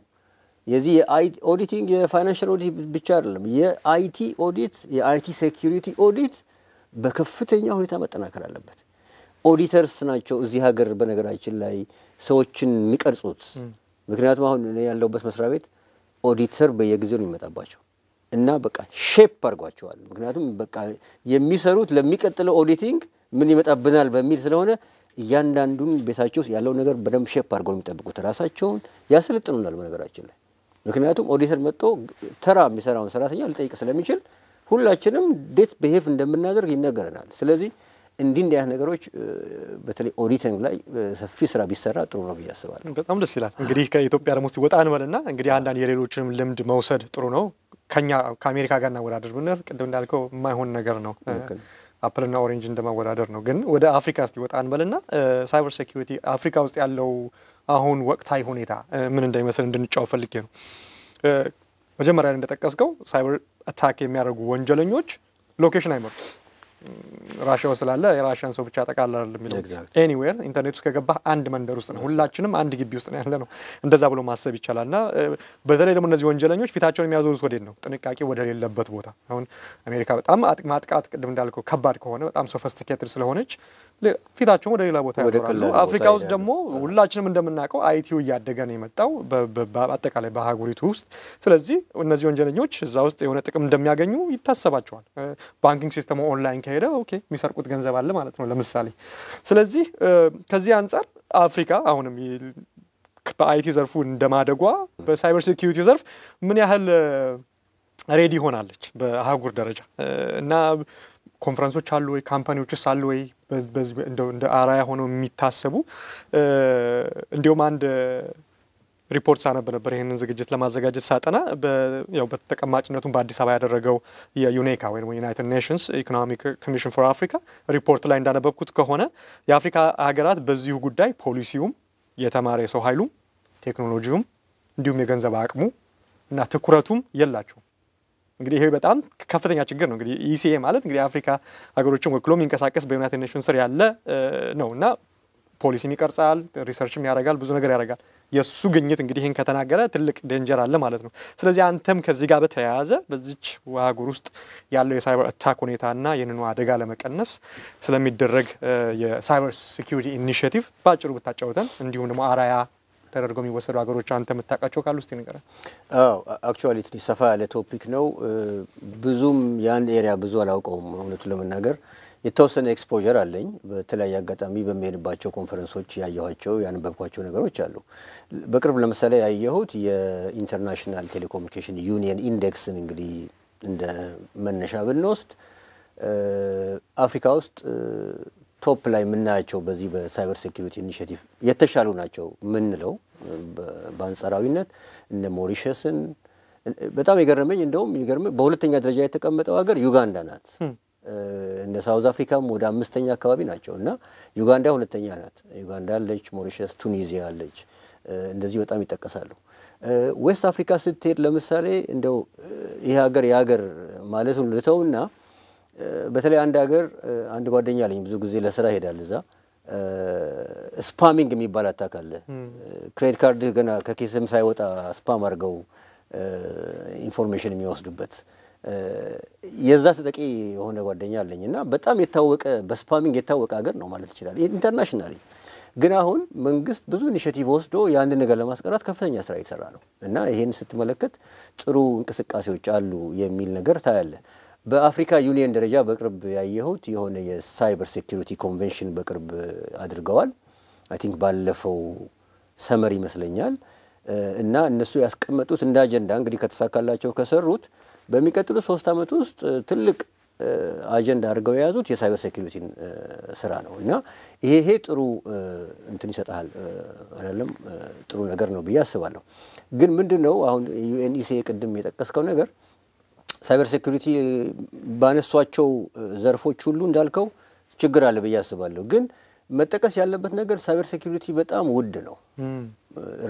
የዚህ ኦዲቲንግ የፋይናንሻል ኦዲት ብቻ አይደለም። የአይቲ ኦዲት፣ የአይቲ ሴኪሪቲ ኦዲት በከፍተኛ ሁኔታ መጠናከር አለበት። ኦዲተርስ ናቸው እዚህ ሀገር በነገራችን ላይ ሰዎችን የሚቀርጹት። ምክንያቱም አሁን ያለውበት መስሪያ ቤት ኦዲተር በየጊዜው ነው የሚመጣባቸው እና በቃ ሼፕ አድርጓቸዋል። ምክንያቱም በቃ የሚሰሩት ለሚቀጥለው ኦዲቲንግ ምን ይመጣብናል በሚል ስለሆነ እያንዳንዱን ቤታቸው ውስጥ ያለው ነገር በደንብ ሼፕ አድርገው የሚጠብቁት። ራሳቸውን ያሰለጥኑናል በነገራችን ላይ ምክንያቱም ኦዲተር መጥቶ ተራ የሚሰራውን ሰራተኛ ሊጠይቅ ስለሚችል ሁላችንም እንዴት ብሄፍ እንደምናደርግ ይነገረናል። ስለዚህ እንዲህ እንዲህ አይነት ነገሮች በተለይ ኦዲቲንግ ላይ ሰፊ ስራ ቢሰራ ጥሩ ነው ብዬ አስባለሁ። በጣም ደስ ይላል። እንግዲህ ከኢትዮጵያ ደግሞ ሲወጣ ና እንግዲህ አንዳንድ የሌሎችንም ልምድ መውሰድ ጥሩ ነው። ከኛ ከአሜሪካ ጋር እናወዳደር ብንር ቅድም እንዳልከው የማይሆን ነገር ነው አፕልና ኦሬንጅ እንደማወዳደር ነው። ግን ወደ አፍሪካ እስቲ ወጣ ና ሳይበር ሴኪሪቲ አፍሪካ ውስጥ ያለው አሁን ወቅታዊ ሁኔታ ምን እንዳይመስል እንድንጫው ፈልጌ ነው። መጀመሪያ እንደጠቀስከው ሳይበር አታክ የሚያደርጉ ወንጀለኞች ሎኬሽን አይመርጡ ራሽያ ስላለ የራሽያን ሰው ብቻ ያጠቃላል የሚለው ኤኒዌር ኢንተርኔት ውስጥ ከገባህ አንድ መንደር ውስጥ ነው፣ ሁላችንም አንድ ግቢ ውስጥ ነው ያለ ነው። እንደዛ ብሎ ማሰብ ይቻላል። እና በተለይ ደግሞ እነዚህ ወንጀለኞች ፊታቸውን የሚያዞሩት ወዴት ነው? ጥንቃቄ ወደሌለበት ቦታ። አሁን አሜሪካ በጣም ማጥቃት ቅድም እንዳልከው ከባድ ከሆነ በጣም ሶፈስቲኬትድ ስለሆነች ፊታቸውን ወደ ሌላ ቦታ ያዞራሉ። አፍሪካ ውስጥ ደግሞ ሁላችንም እንደምናውቀው አይቲው እያደገ ነው የመጣው አጠቃላይ በሀገሪቱ ውስጥ። ስለዚህ እነዚህ ወንጀለኞች እዛ ውስጥ የሆነ ጥቅም እንደሚያገኙ ይታሰባቸዋል። ባንኪንግ ሲስተሙ ኦንላይን ከሄደ ኦኬ የሚሰርቁት ገንዘብ አለ ማለት ነው ለምሳሌ። ስለዚህ ከዚህ አንጻር አፍሪካ አሁንም በአይቲ ዘርፉ እንደማደጓ በሳይበር ሴኪሪቲ ዘርፍ ምን ያህል ሬዲ ሆናለች በአህጉር ደረጃ እና ኮንፈረንሶች አሉ ወይ? ካምፓኒዎችስ አሉ ወይ? እንደ አራያ ሆነው የሚታሰቡ እንዲሁም አንድ ሪፖርት ሳነብ ነበር ይህንን ዝግጅት ለማዘጋጀት ሳጠና በተቀማጭነቱን በአዲስ አበባ ያደረገው የዩኔካ ወይም ዩናይትድ ኔሽንስ ኢኮኖሚክ ኮሚሽን ፎር አፍሪካ ሪፖርት ላይ እንዳነበብኩት ከሆነ የአፍሪካ ሀገራት በዚሁ ጉዳይ ፖሊሲውም፣ የተማረ የሰው ኃይሉም፣ ቴክኖሎጂውም እንዲሁም የገንዘብ አቅሙ እና ትኩረቱም የላቸውም። እንግዲህ ይሄ በጣም ከፍተኛ ችግር ነው። እንግዲህ ኢሲኤ ማለት እንግዲህ የአፍሪካ ሀገሮችን ወክሎ የሚንቀሳቀስ በዩናይትድ ኔሽንስ ስር ያለ ነው እና ፖሊሲም ይቀርጻል፣ ሪሰርችም ያደርጋል፣ ብዙ ነገር ያደርጋል። የእሱ ግኝት እንግዲህ ይህን ከተናገረ ትልቅ ዴንጀር አለ ማለት ነው። ስለዚህ አንተም ከዚህ ጋር በተያያዘ በዚች አህጉር ውስጥ ያለው የሳይበር አታክ ሁኔታና ይህንኑ አደጋ ለመቀነስ ስለሚደረግ የሳይበር ሴኪሪቲ ኢኒሽቲቭ በአጭሩ ብታጫውተን እንዲሁም ደግሞ አራያ ተደርገው የሚወሰዱ ሀገሮች አንተ የምታውቃቸው ካሉ ውስጥ ይንገራል። አክቹዋሊ ትንሽ ሰፋ ያለ ቶፒክ ነው። ብዙም የአንድ ኤሪያ ብዙ አላውቀውም እውነቱ ለመናገር የተወሰነ ኤክስፖዠር አለኝ። በተለያየ አጋጣሚ በሚሄድባቸው ኮንፈረንሶች ያየኋቸው ያነበብኳቸው ነገሮች አሉ። በቅርብ ለምሳሌ ያየሁት የኢንተርናሽናል ቴሌኮሙኒኬሽን ዩኒየን ኢንዴክስን እንግዲህ እንደ መነሻ ብንወስድ አፍሪካ ውስጥ ቶፕ ላይ የምናያቸው በዚህ በሳይበር ሴኪሪቲ ኢኒሽቲቭ የተሻሉ ናቸው ምንለው በአንጻራዊነት እነ ሞሪሸስን በጣም የገረመኝ እንደውም በሁለተኛ ደረጃ የተቀመጠው ሀገር ዩጋንዳ ናት። እንደ ሳውዝ አፍሪካም ወደ አምስተኛ አካባቢ ናቸው እና ዩጋንዳ ሁለተኛ ናት። ዩጋንዳ አለች፣ ሞሪሸስ፣ ቱኒዚያ አለች። እንደዚህ በጣም ይጠቀሳሉ። ዌስት አፍሪካ ስትሄድ ለምሳሌ እንደው ይህ ሀገር የሀገር ማለቱን እና በተለይ አንድ ሀገር አንድ ጓደኛ አለኝ ብዙ ጊዜ ለስራ ይሄዳል እዛ ስፓሚንግ የሚባል አታካለ ክሬዲት ካርድ ገና ከኪስም ሳይወጣ ስፓም አድርገው ኢንፎርሜሽን የሚወስዱበት የዛ ተጠቂ የሆነ ጓደኛ አለኝ እና በጣም የታወቀ በስፓሚንግ የታወቀ ሀገር ነው ማለት ይችላል ኢንተርናሽናሊ። ግን አሁን መንግስት ብዙ ኢኒሽቲቭ ወስዶ የአንድ ነገር ለማስቀራት ከፍተኛ ስራ እየሰራ ነው እና ይህን ስትመለከት ጥሩ እንቅስቃሴዎች አሉ የሚል ነገር ታያለ። በአፍሪካ ዩኒየን ደረጃ በቅርብ ያየሁት የሆነ የሳይበር ሴኪሪቲ ኮንቬንሽን በቅርብ አድርገዋል። አይ ቲንክ ባለፈው ሰመር ይመስለኛል እና እነሱ ያስቀመጡት እንደ አጀንዳ እንግዲህ ከተሳካላቸው ከሰሩት በሚቀጥሉት ሶስት ዓመት ውስጥ ትልቅ አጀንዳ አድርገው የያዙት የሳይበር ሴኪሪቲን ስራ ነው እና ይሄ ይሄ ጥሩ እንትን ይሰጣል አለም ጥሩ ነገር ነው ብዬ አስባለሁ። ግን ምንድን ነው አሁን ዩኤንኢሲ ቅድም የጠቀስከው ነገር ሳይበር ሴኪሪቲ ባነሷቸው ዘርፎች ሁሉ እንዳልከው ችግር አለ ብዬ አስባለሁ። ግን መጠቀስ ያለበት ነገር ሳይበር ሴኪሪቲ በጣም ውድ ነው፣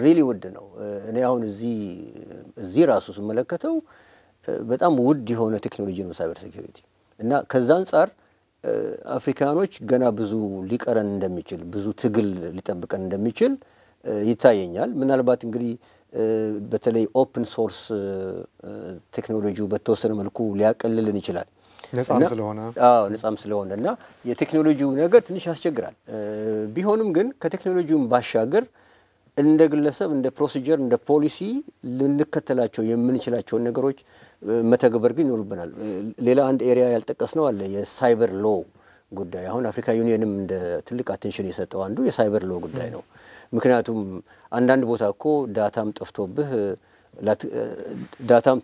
ሪሊ ውድ ነው። እኔ አሁን እዚህ እዚህ ራሱ ስመለከተው በጣም ውድ የሆነ ቴክኖሎጂ ነው ሳይበር ሴኩሪቲ እና ከዛ አንጻር አፍሪካኖች ገና ብዙ ሊቀረን እንደሚችል ብዙ ትግል ሊጠብቀን እንደሚችል ይታየኛል። ምናልባት እንግዲህ በተለይ ኦፕን ሶርስ ቴክኖሎጂው በተወሰነ መልኩ ሊያቀልልን ይችላል ነጻም ስለሆነ ነጻም ስለሆነ እና የቴክኖሎጂው ነገር ትንሽ ያስቸግራል። ቢሆንም ግን ከቴክኖሎጂውም ባሻገር እንደ ግለሰብ እንደ ፕሮሲጀር እንደ ፖሊሲ ልንከተላቸው የምንችላቸውን ነገሮች መተግበር ግን ይኖሩብናል። ሌላ አንድ ኤሪያ ያልጠቀስ ነው አለ፣ የሳይበር ሎ ጉዳይ። አሁን አፍሪካ ዩኒየንም እንደ ትልቅ አቴንሽን የሰጠው አንዱ የሳይበር ሎ ጉዳይ ነው። ምክንያቱም አንዳንድ ቦታ እኮ ዳታም ጠፍቶብህ ዳታም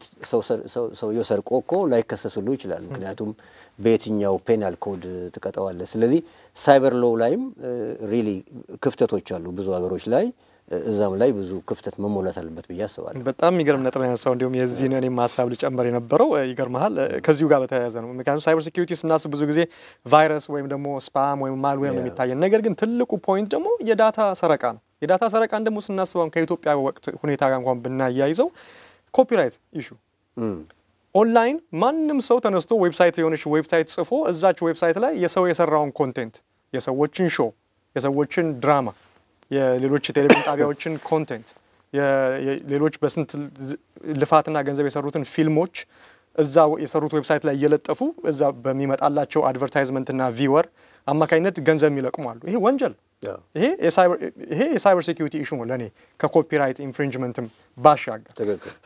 ሰውየው ሰርቆ እኮ ላይከሰሱሉ ይችላል። ምክንያቱም በየትኛው ፔናል ኮድ ትቀጠዋለህ። ስለዚህ ሳይበር ሎው ላይም ሪሊ ክፍተቶች አሉ ብዙ ሀገሮች ላይ እዛም ላይ ብዙ ክፍተት መሞላት አለበት ብዬ አስባለሁ። በጣም የሚገርም ነጥብ ያነሳው እንዲሁም የዚህን እኔም ሀሳብ ልጨምር የነበረው ይገርመሃል፣ ከዚሁ ጋር በተያያዘ ነው። ምክንያቱም ሳይበር ሴኩሪቲ ስናስብ ብዙ ጊዜ ቫይረስ ወይም ደግሞ ስፓም ወይም ማልዌር ነው የሚታየን። ነገር ግን ትልቁ ፖይንት ደግሞ የዳታ ሰረቃ ነው። የዳታ ሰረቃን ደግሞ ስናስበው ከኢትዮጵያ ወቅት ሁኔታ ጋር እንኳን ብናያይዘው ኮፒራይት ኢሹ ኦንላይን ማንም ሰው ተነስቶ ዌብሳይት የሆነች ዌብሳይት ጽፎ እዛች ዌብሳይት ላይ የሰው የሰራውን ኮንቴንት የሰዎችን ሾው የሰዎችን ድራማ የሌሎች የቴሌቪዥን ጣቢያዎችን ኮንቴንት ሌሎች በስንት ልፋትና ገንዘብ የሰሩትን ፊልሞች እዛ የሰሩት ዌብሳይት ላይ እየለጠፉ እዛ በሚመጣላቸው አድቨርታይዝመንትና ቪወር አማካኝነት ገንዘብ ይለቅሟሉ። ይሄ ወንጀል ይሄ የሳይበር ሴኪሪቲ ኢሹ ነው ለእኔ ከኮፒራይት ኢንፍሪንጅመንትም ባሻገር።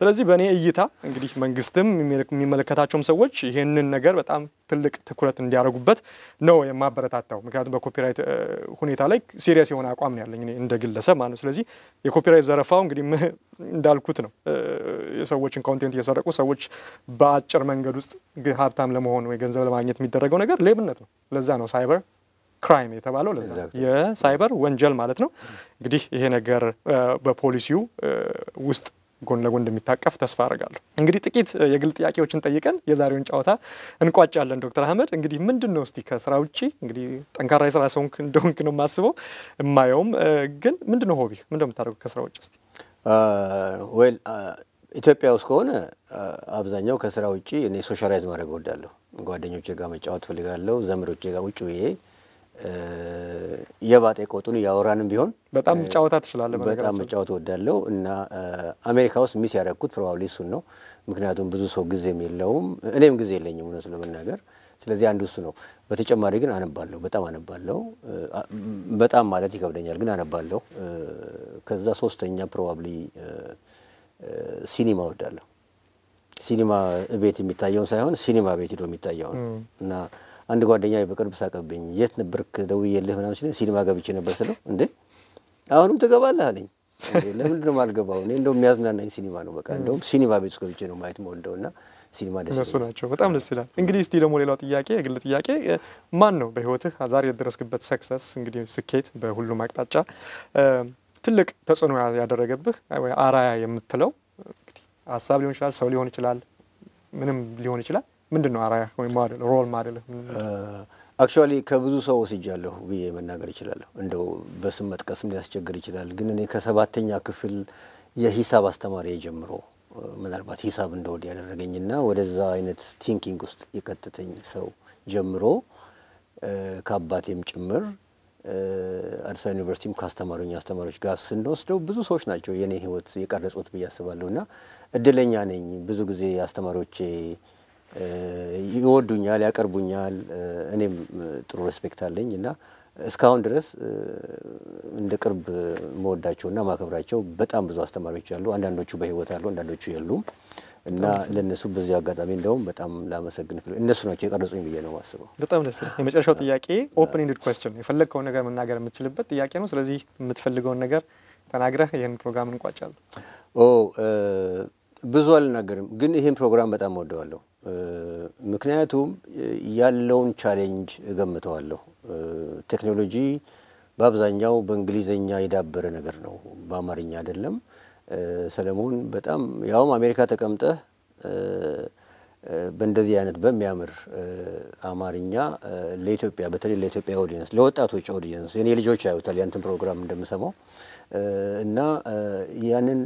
ስለዚህ በእኔ እይታ እንግዲህ መንግስትም የሚመለከታቸውም ሰዎች ይህንን ነገር በጣም ትልቅ ትኩረት እንዲያደርጉበት ነው የማበረታታው። ምክንያቱም በኮፒራይት ሁኔታ ላይ ሲሪየስ የሆነ አቋም ነው ያለኝ እንደ ግለሰብ ማለት ነው። ስለዚህ የኮፒራይት ዘረፋው እንግዲህ እንዳልኩት ነው የሰዎችን ኮንቴንት እየሰረቁ ሰዎች በአጭር መንገድ ውስጥ ሀብታም ለመሆን ወይ ገንዘብ ለማግኘት የሚደረገው ነገር ሌብነት ነው። ለዛ ነው ሳይበር ክራይም የተባለው ለዛ የሳይበር ወንጀል ማለት ነው። እንግዲህ ይሄ ነገር በፖሊሲው ውስጥ ጎን ለጎን እንደሚታቀፍ ተስፋ አደርጋለሁ። እንግዲህ ጥቂት የግል ጥያቄዎችን ጠይቀን የዛሬውን ጨዋታ እንቋጫለን። ዶክተር አህመድ እንግዲህ ምንድን ነው እስቲ ከስራ ውጭ እንግዲህ ጠንካራ የስራ ሰው እንደሆንክ ነው የማስበው የማየውም፣ ግን ምንድን ነው ሆቢ ምንድን ነው የምታደርገው ከስራ ውጭ እስቲ? ዌል ኢትዮጵያ ውስጥ ከሆነ አብዛኛው ከስራ ውጭ እኔ ሶሻላይዝ ማድረግ እወዳለሁ። ጓደኞቼ ጋር መጫወት ፈልጋለሁ። ዘመዶቼ ጋር ውጭ ብዬ የባጤ ቆጡን እያወራንም ቢሆን በጣም ጫወታ ትችላለህ። በጣም መጫወት እወዳለሁ እና አሜሪካ ውስጥ ሚስ ያደረግኩት ፕሮባብሊ እሱን ነው። ምክንያቱም ብዙ ሰው ጊዜም የለውም፣ እኔም ጊዜ የለኝም እውነቱ ለመናገር ስለዚህ አንዱ እሱ ነው። በተጨማሪ ግን አነባለሁ፣ በጣም አነባለሁ። በጣም ማለት ይከብደኛል፣ ግን አነባለሁ። ከዛ ሶስተኛ ፕሮባብሊ ሲኒማ እወዳለሁ። ሲኒማ ቤት የሚታየውን ሳይሆን ሲኒማ ቤት ሄዶ የሚታየውን እና አንድ ጓደኛ በቅርብ ሳቀብኝ። የት ነበርክ ደውዬልህ ምናምን ሲለኝ ሲኒማ ገብቼ ነበር ስለው እንዴ አሁንም ትገባለህ አለኝ። ለምንድን ነው የማልገባው? እኔ እንደውም የሚያዝናናኝ ሲኒማ ነው። በቃ እንደውም ሲኒማ ቤት ውስጥ ገብቼ ነው ማየት መወደው እና ሲኒማ ደስ እነሱ ናቸው። በጣም ደስ ይላል። እንግዲህ እስቲ ደግሞ ሌላው ጥያቄ፣ የግል ጥያቄ ማን ነው በህይወትህ ዛሬ የደረስክበት ሰክሰስ፣ እንግዲህ ስኬት በሁሉም አቅጣጫ ትልቅ ተጽዕኖ ያደረገብህ አራያ የምትለው ሀሳብ ሊሆን ይችላል፣ ሰው ሊሆን ይችላል፣ ምንም ሊሆን ይችላል ምንድን ነው አራያ ወይ ማደል ሮል ማደል? አክቹዋሊ ከብዙ ሰው ወስጃለሁ ብዬ መናገር ይችላለሁ። እንደው በስም መጥቀስም ሊያስቸግር ይችላል። ግን እኔ ከሰባተኛ ክፍል የሂሳብ አስተማሪ ጀምሮ ምናልባት ሂሳብ እንደወድ ያደረገኝና ወደዛ አይነት ቲንኪንግ ውስጥ የቀጥተኝ ሰው ጀምሮ ከአባቴም ጭምር አዲስ አበባ ዩኒቨርሲቲም ከአስተማሪኝ አስተማሪዎች ጋር ስንወስደው ብዙ ሰዎች ናቸው የእኔ ህይወት የቀረጹት ብዬ አስባለሁ። እና እድለኛ ነኝ ብዙ ጊዜ አስተማሪዎቼ ይወዱኛል፣ ያቀርቡኛል። እኔም ጥሩ ሬስፔክት አለኝ እና እስካሁን ድረስ እንደ ቅርብ መወዳቸውና ማከብራቸው በጣም ብዙ አስተማሪዎች አሉ። አንዳንዶቹ በህይወት አሉ፣ አንዳንዶቹ የሉም እና ለእነሱ በዚህ አጋጣሚ እንደውም በጣም ላመሰግን እነሱ ናቸው የቀረጹኝ ብዬ ነው ማስበው። በጣም ደስ የመጨረሻው ጥያቄ ኦፕን ኢንድድ ኮስችን፣ የፈለግከውን ነገር መናገር የምትችልበት ጥያቄ ነው። ስለዚህ የምትፈልገውን ነገር ተናግረህ ይህን ፕሮግራም እንቋጫለን። ብዙ አልናገርም፣ ግን ይህን ፕሮግራም በጣም ወደዋለሁ። ምክንያቱም ያለውን ቻሌንጅ እገምተዋለሁ። ቴክኖሎጂ በአብዛኛው በእንግሊዝኛ የዳበረ ነገር ነው፣ በአማርኛ አይደለም። ሰለሞን በጣም ያውም አሜሪካ ተቀምጠህ በእንደዚህ አይነት በሚያምር አማርኛ ለኢትዮጵያ በተለይ ለኢትዮጵያ ኦዲየንስ ለወጣቶች ኦዲየንስ የኔ ልጆች ያዩታል ያንትን ፕሮግራም እንደምሰማው እና ያንን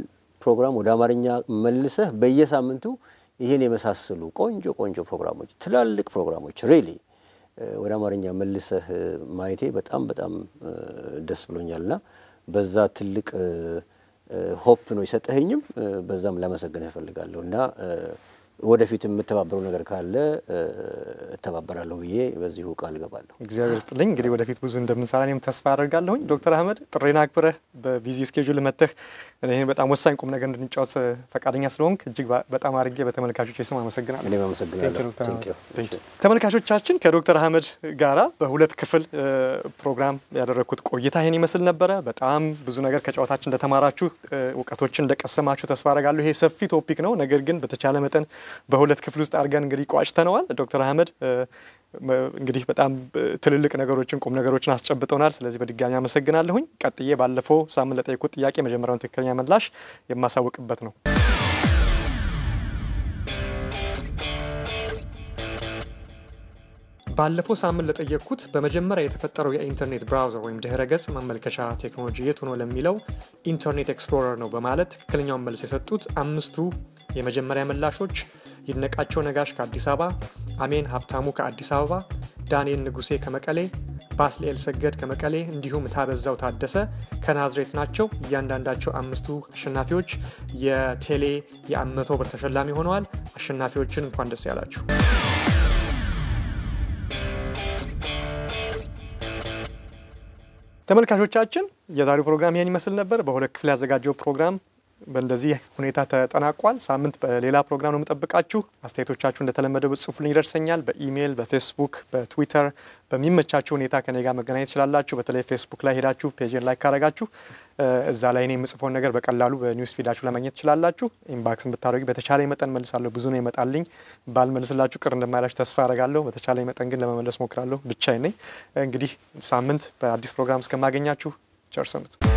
ፕሮግራም ወደ አማርኛ መልሰህ በየሳምንቱ ይህን የመሳሰሉ ቆንጆ ቆንጆ ፕሮግራሞች፣ ትላልቅ ፕሮግራሞች ሬሊ ወደ አማርኛ መልሰህ ማየቴ በጣም በጣም ደስ ብሎኛልና በዛ ትልቅ ሆፕ ነው የሰጠኸኝም፣ በዛም ላመሰግንህ እፈልጋለሁ እና ወደፊት የምተባበረው ነገር ካለ እተባበራለሁ ብዬ በዚሁ ቃል ገባለሁ። እግዚአብሔር ስጥልኝ። እንግዲህ ወደፊት ብዙ እንደምንሰራ እኔም ተስፋ አደርጋለሁኝ። ዶክተር አህመድ ጥሬን አክብረህ በቢዚ ስኬጁል መጥተህ ይህን በጣም ወሳኝ ቁም ነገር እንድንጫወት ፈቃደኛ ስለሆንክ እጅግ በጣም አድርጌ በተመልካቾች ስም አመሰግናለሁ። እኔም አመሰግናለሁ። ተመልካቾቻችን ከዶክተር አህመድ ጋራ በሁለት ክፍል ፕሮግራም ያደረግኩት ቆይታ ይህን ይመስል ነበረ። በጣም ብዙ ነገር ከጨዋታችን እንደተማራችሁ እውቀቶችን እንደቀሰማችሁ ተስፋ አደርጋለሁ። ይሄ ሰፊ ቶፒክ ነው። ነገር ግን በተቻለ መጠን በሁለት ክፍል ውስጥ አድርገን እንግዲህ ቋጭተነዋል። ዶክተር አህመድ እንግዲህ በጣም ትልልቅ ነገሮችን ቁም ነገሮችን አስጨብጠውናል። ስለዚህ በድጋሚ አመሰግናለሁኝ። ቀጥዬ ባለፈው ሳምንት ለጠየቁት ጥያቄ መጀመሪያውን ትክክለኛ ምላሽ የማሳውቅበት ነው። ባለፈው ሳምንት ለጠየቅኩት በመጀመሪያ የተፈጠረው የኢንተርኔት ብራውዘር ወይም ድህረ ገጽ መመልከቻ ቴክኖሎጂ የት ሆኖ ለሚለው ኢንተርኔት ኤክስፕሎረር ነው በማለት ትክክለኛውን መልስ የሰጡት አምስቱ የመጀመሪያ ምላሾች ይድነቃቸው ነጋሽ ከአዲስ አበባ፣ አሜን ሀብታሙ ከአዲስ አበባ፣ ዳንኤል ንጉሴ ከመቀሌ፣ ባስልኤል ሰገድ ከመቀሌ እንዲሁም ታበዛው ታደሰ ከናዝሬት ናቸው። እያንዳንዳቸው አምስቱ አሸናፊዎች የቴሌ የአመቶ ብር ተሸላሚ ሆነዋል። አሸናፊዎችን እንኳን ደስ ያላችሁ። ተመልካቾቻችን የዛሬው ፕሮግራም ይህን ይመስል ነበር። በሁለት ክፍል ያዘጋጀው ፕሮግራም በእንደዚህ ሁኔታ ተጠናቋል። ሳምንት በሌላ ፕሮግራም ነው የምጠብቃችሁ። አስተያየቶቻችሁ እንደተለመደው ጽፉልኝ፣ ይደርሰኛል። በኢሜይል፣ በፌስቡክ፣ በትዊተር በሚመቻችሁ ሁኔታ ከኔ ጋር መገናኘት ትችላላችሁ። በተለይ ፌስቡክ ላይ ሄዳችሁ ፔጅን ላይ ካረጋችሁ እዛ ላይ እኔ የምጽፈውን ነገር በቀላሉ በኒውስ ፊዳችሁ ለማግኘት ትችላላችሁ። ኢንባክስን ብታደረጊ በተቻለ መጠን መልሳለሁ። ብዙ ነው ይመጣልኝ። ባልመልስላችሁ ቅር እንደማይላችሁ ተስፋ አረጋለሁ። በተቻለ መጠን ግን ለመመለስ ሞክራለሁ። ብቻዬን ነኝ። እንግዲህ ሳምንት በአዲስ ፕሮግራም እስከማገኛችሁ ቸር ሰንብቱ።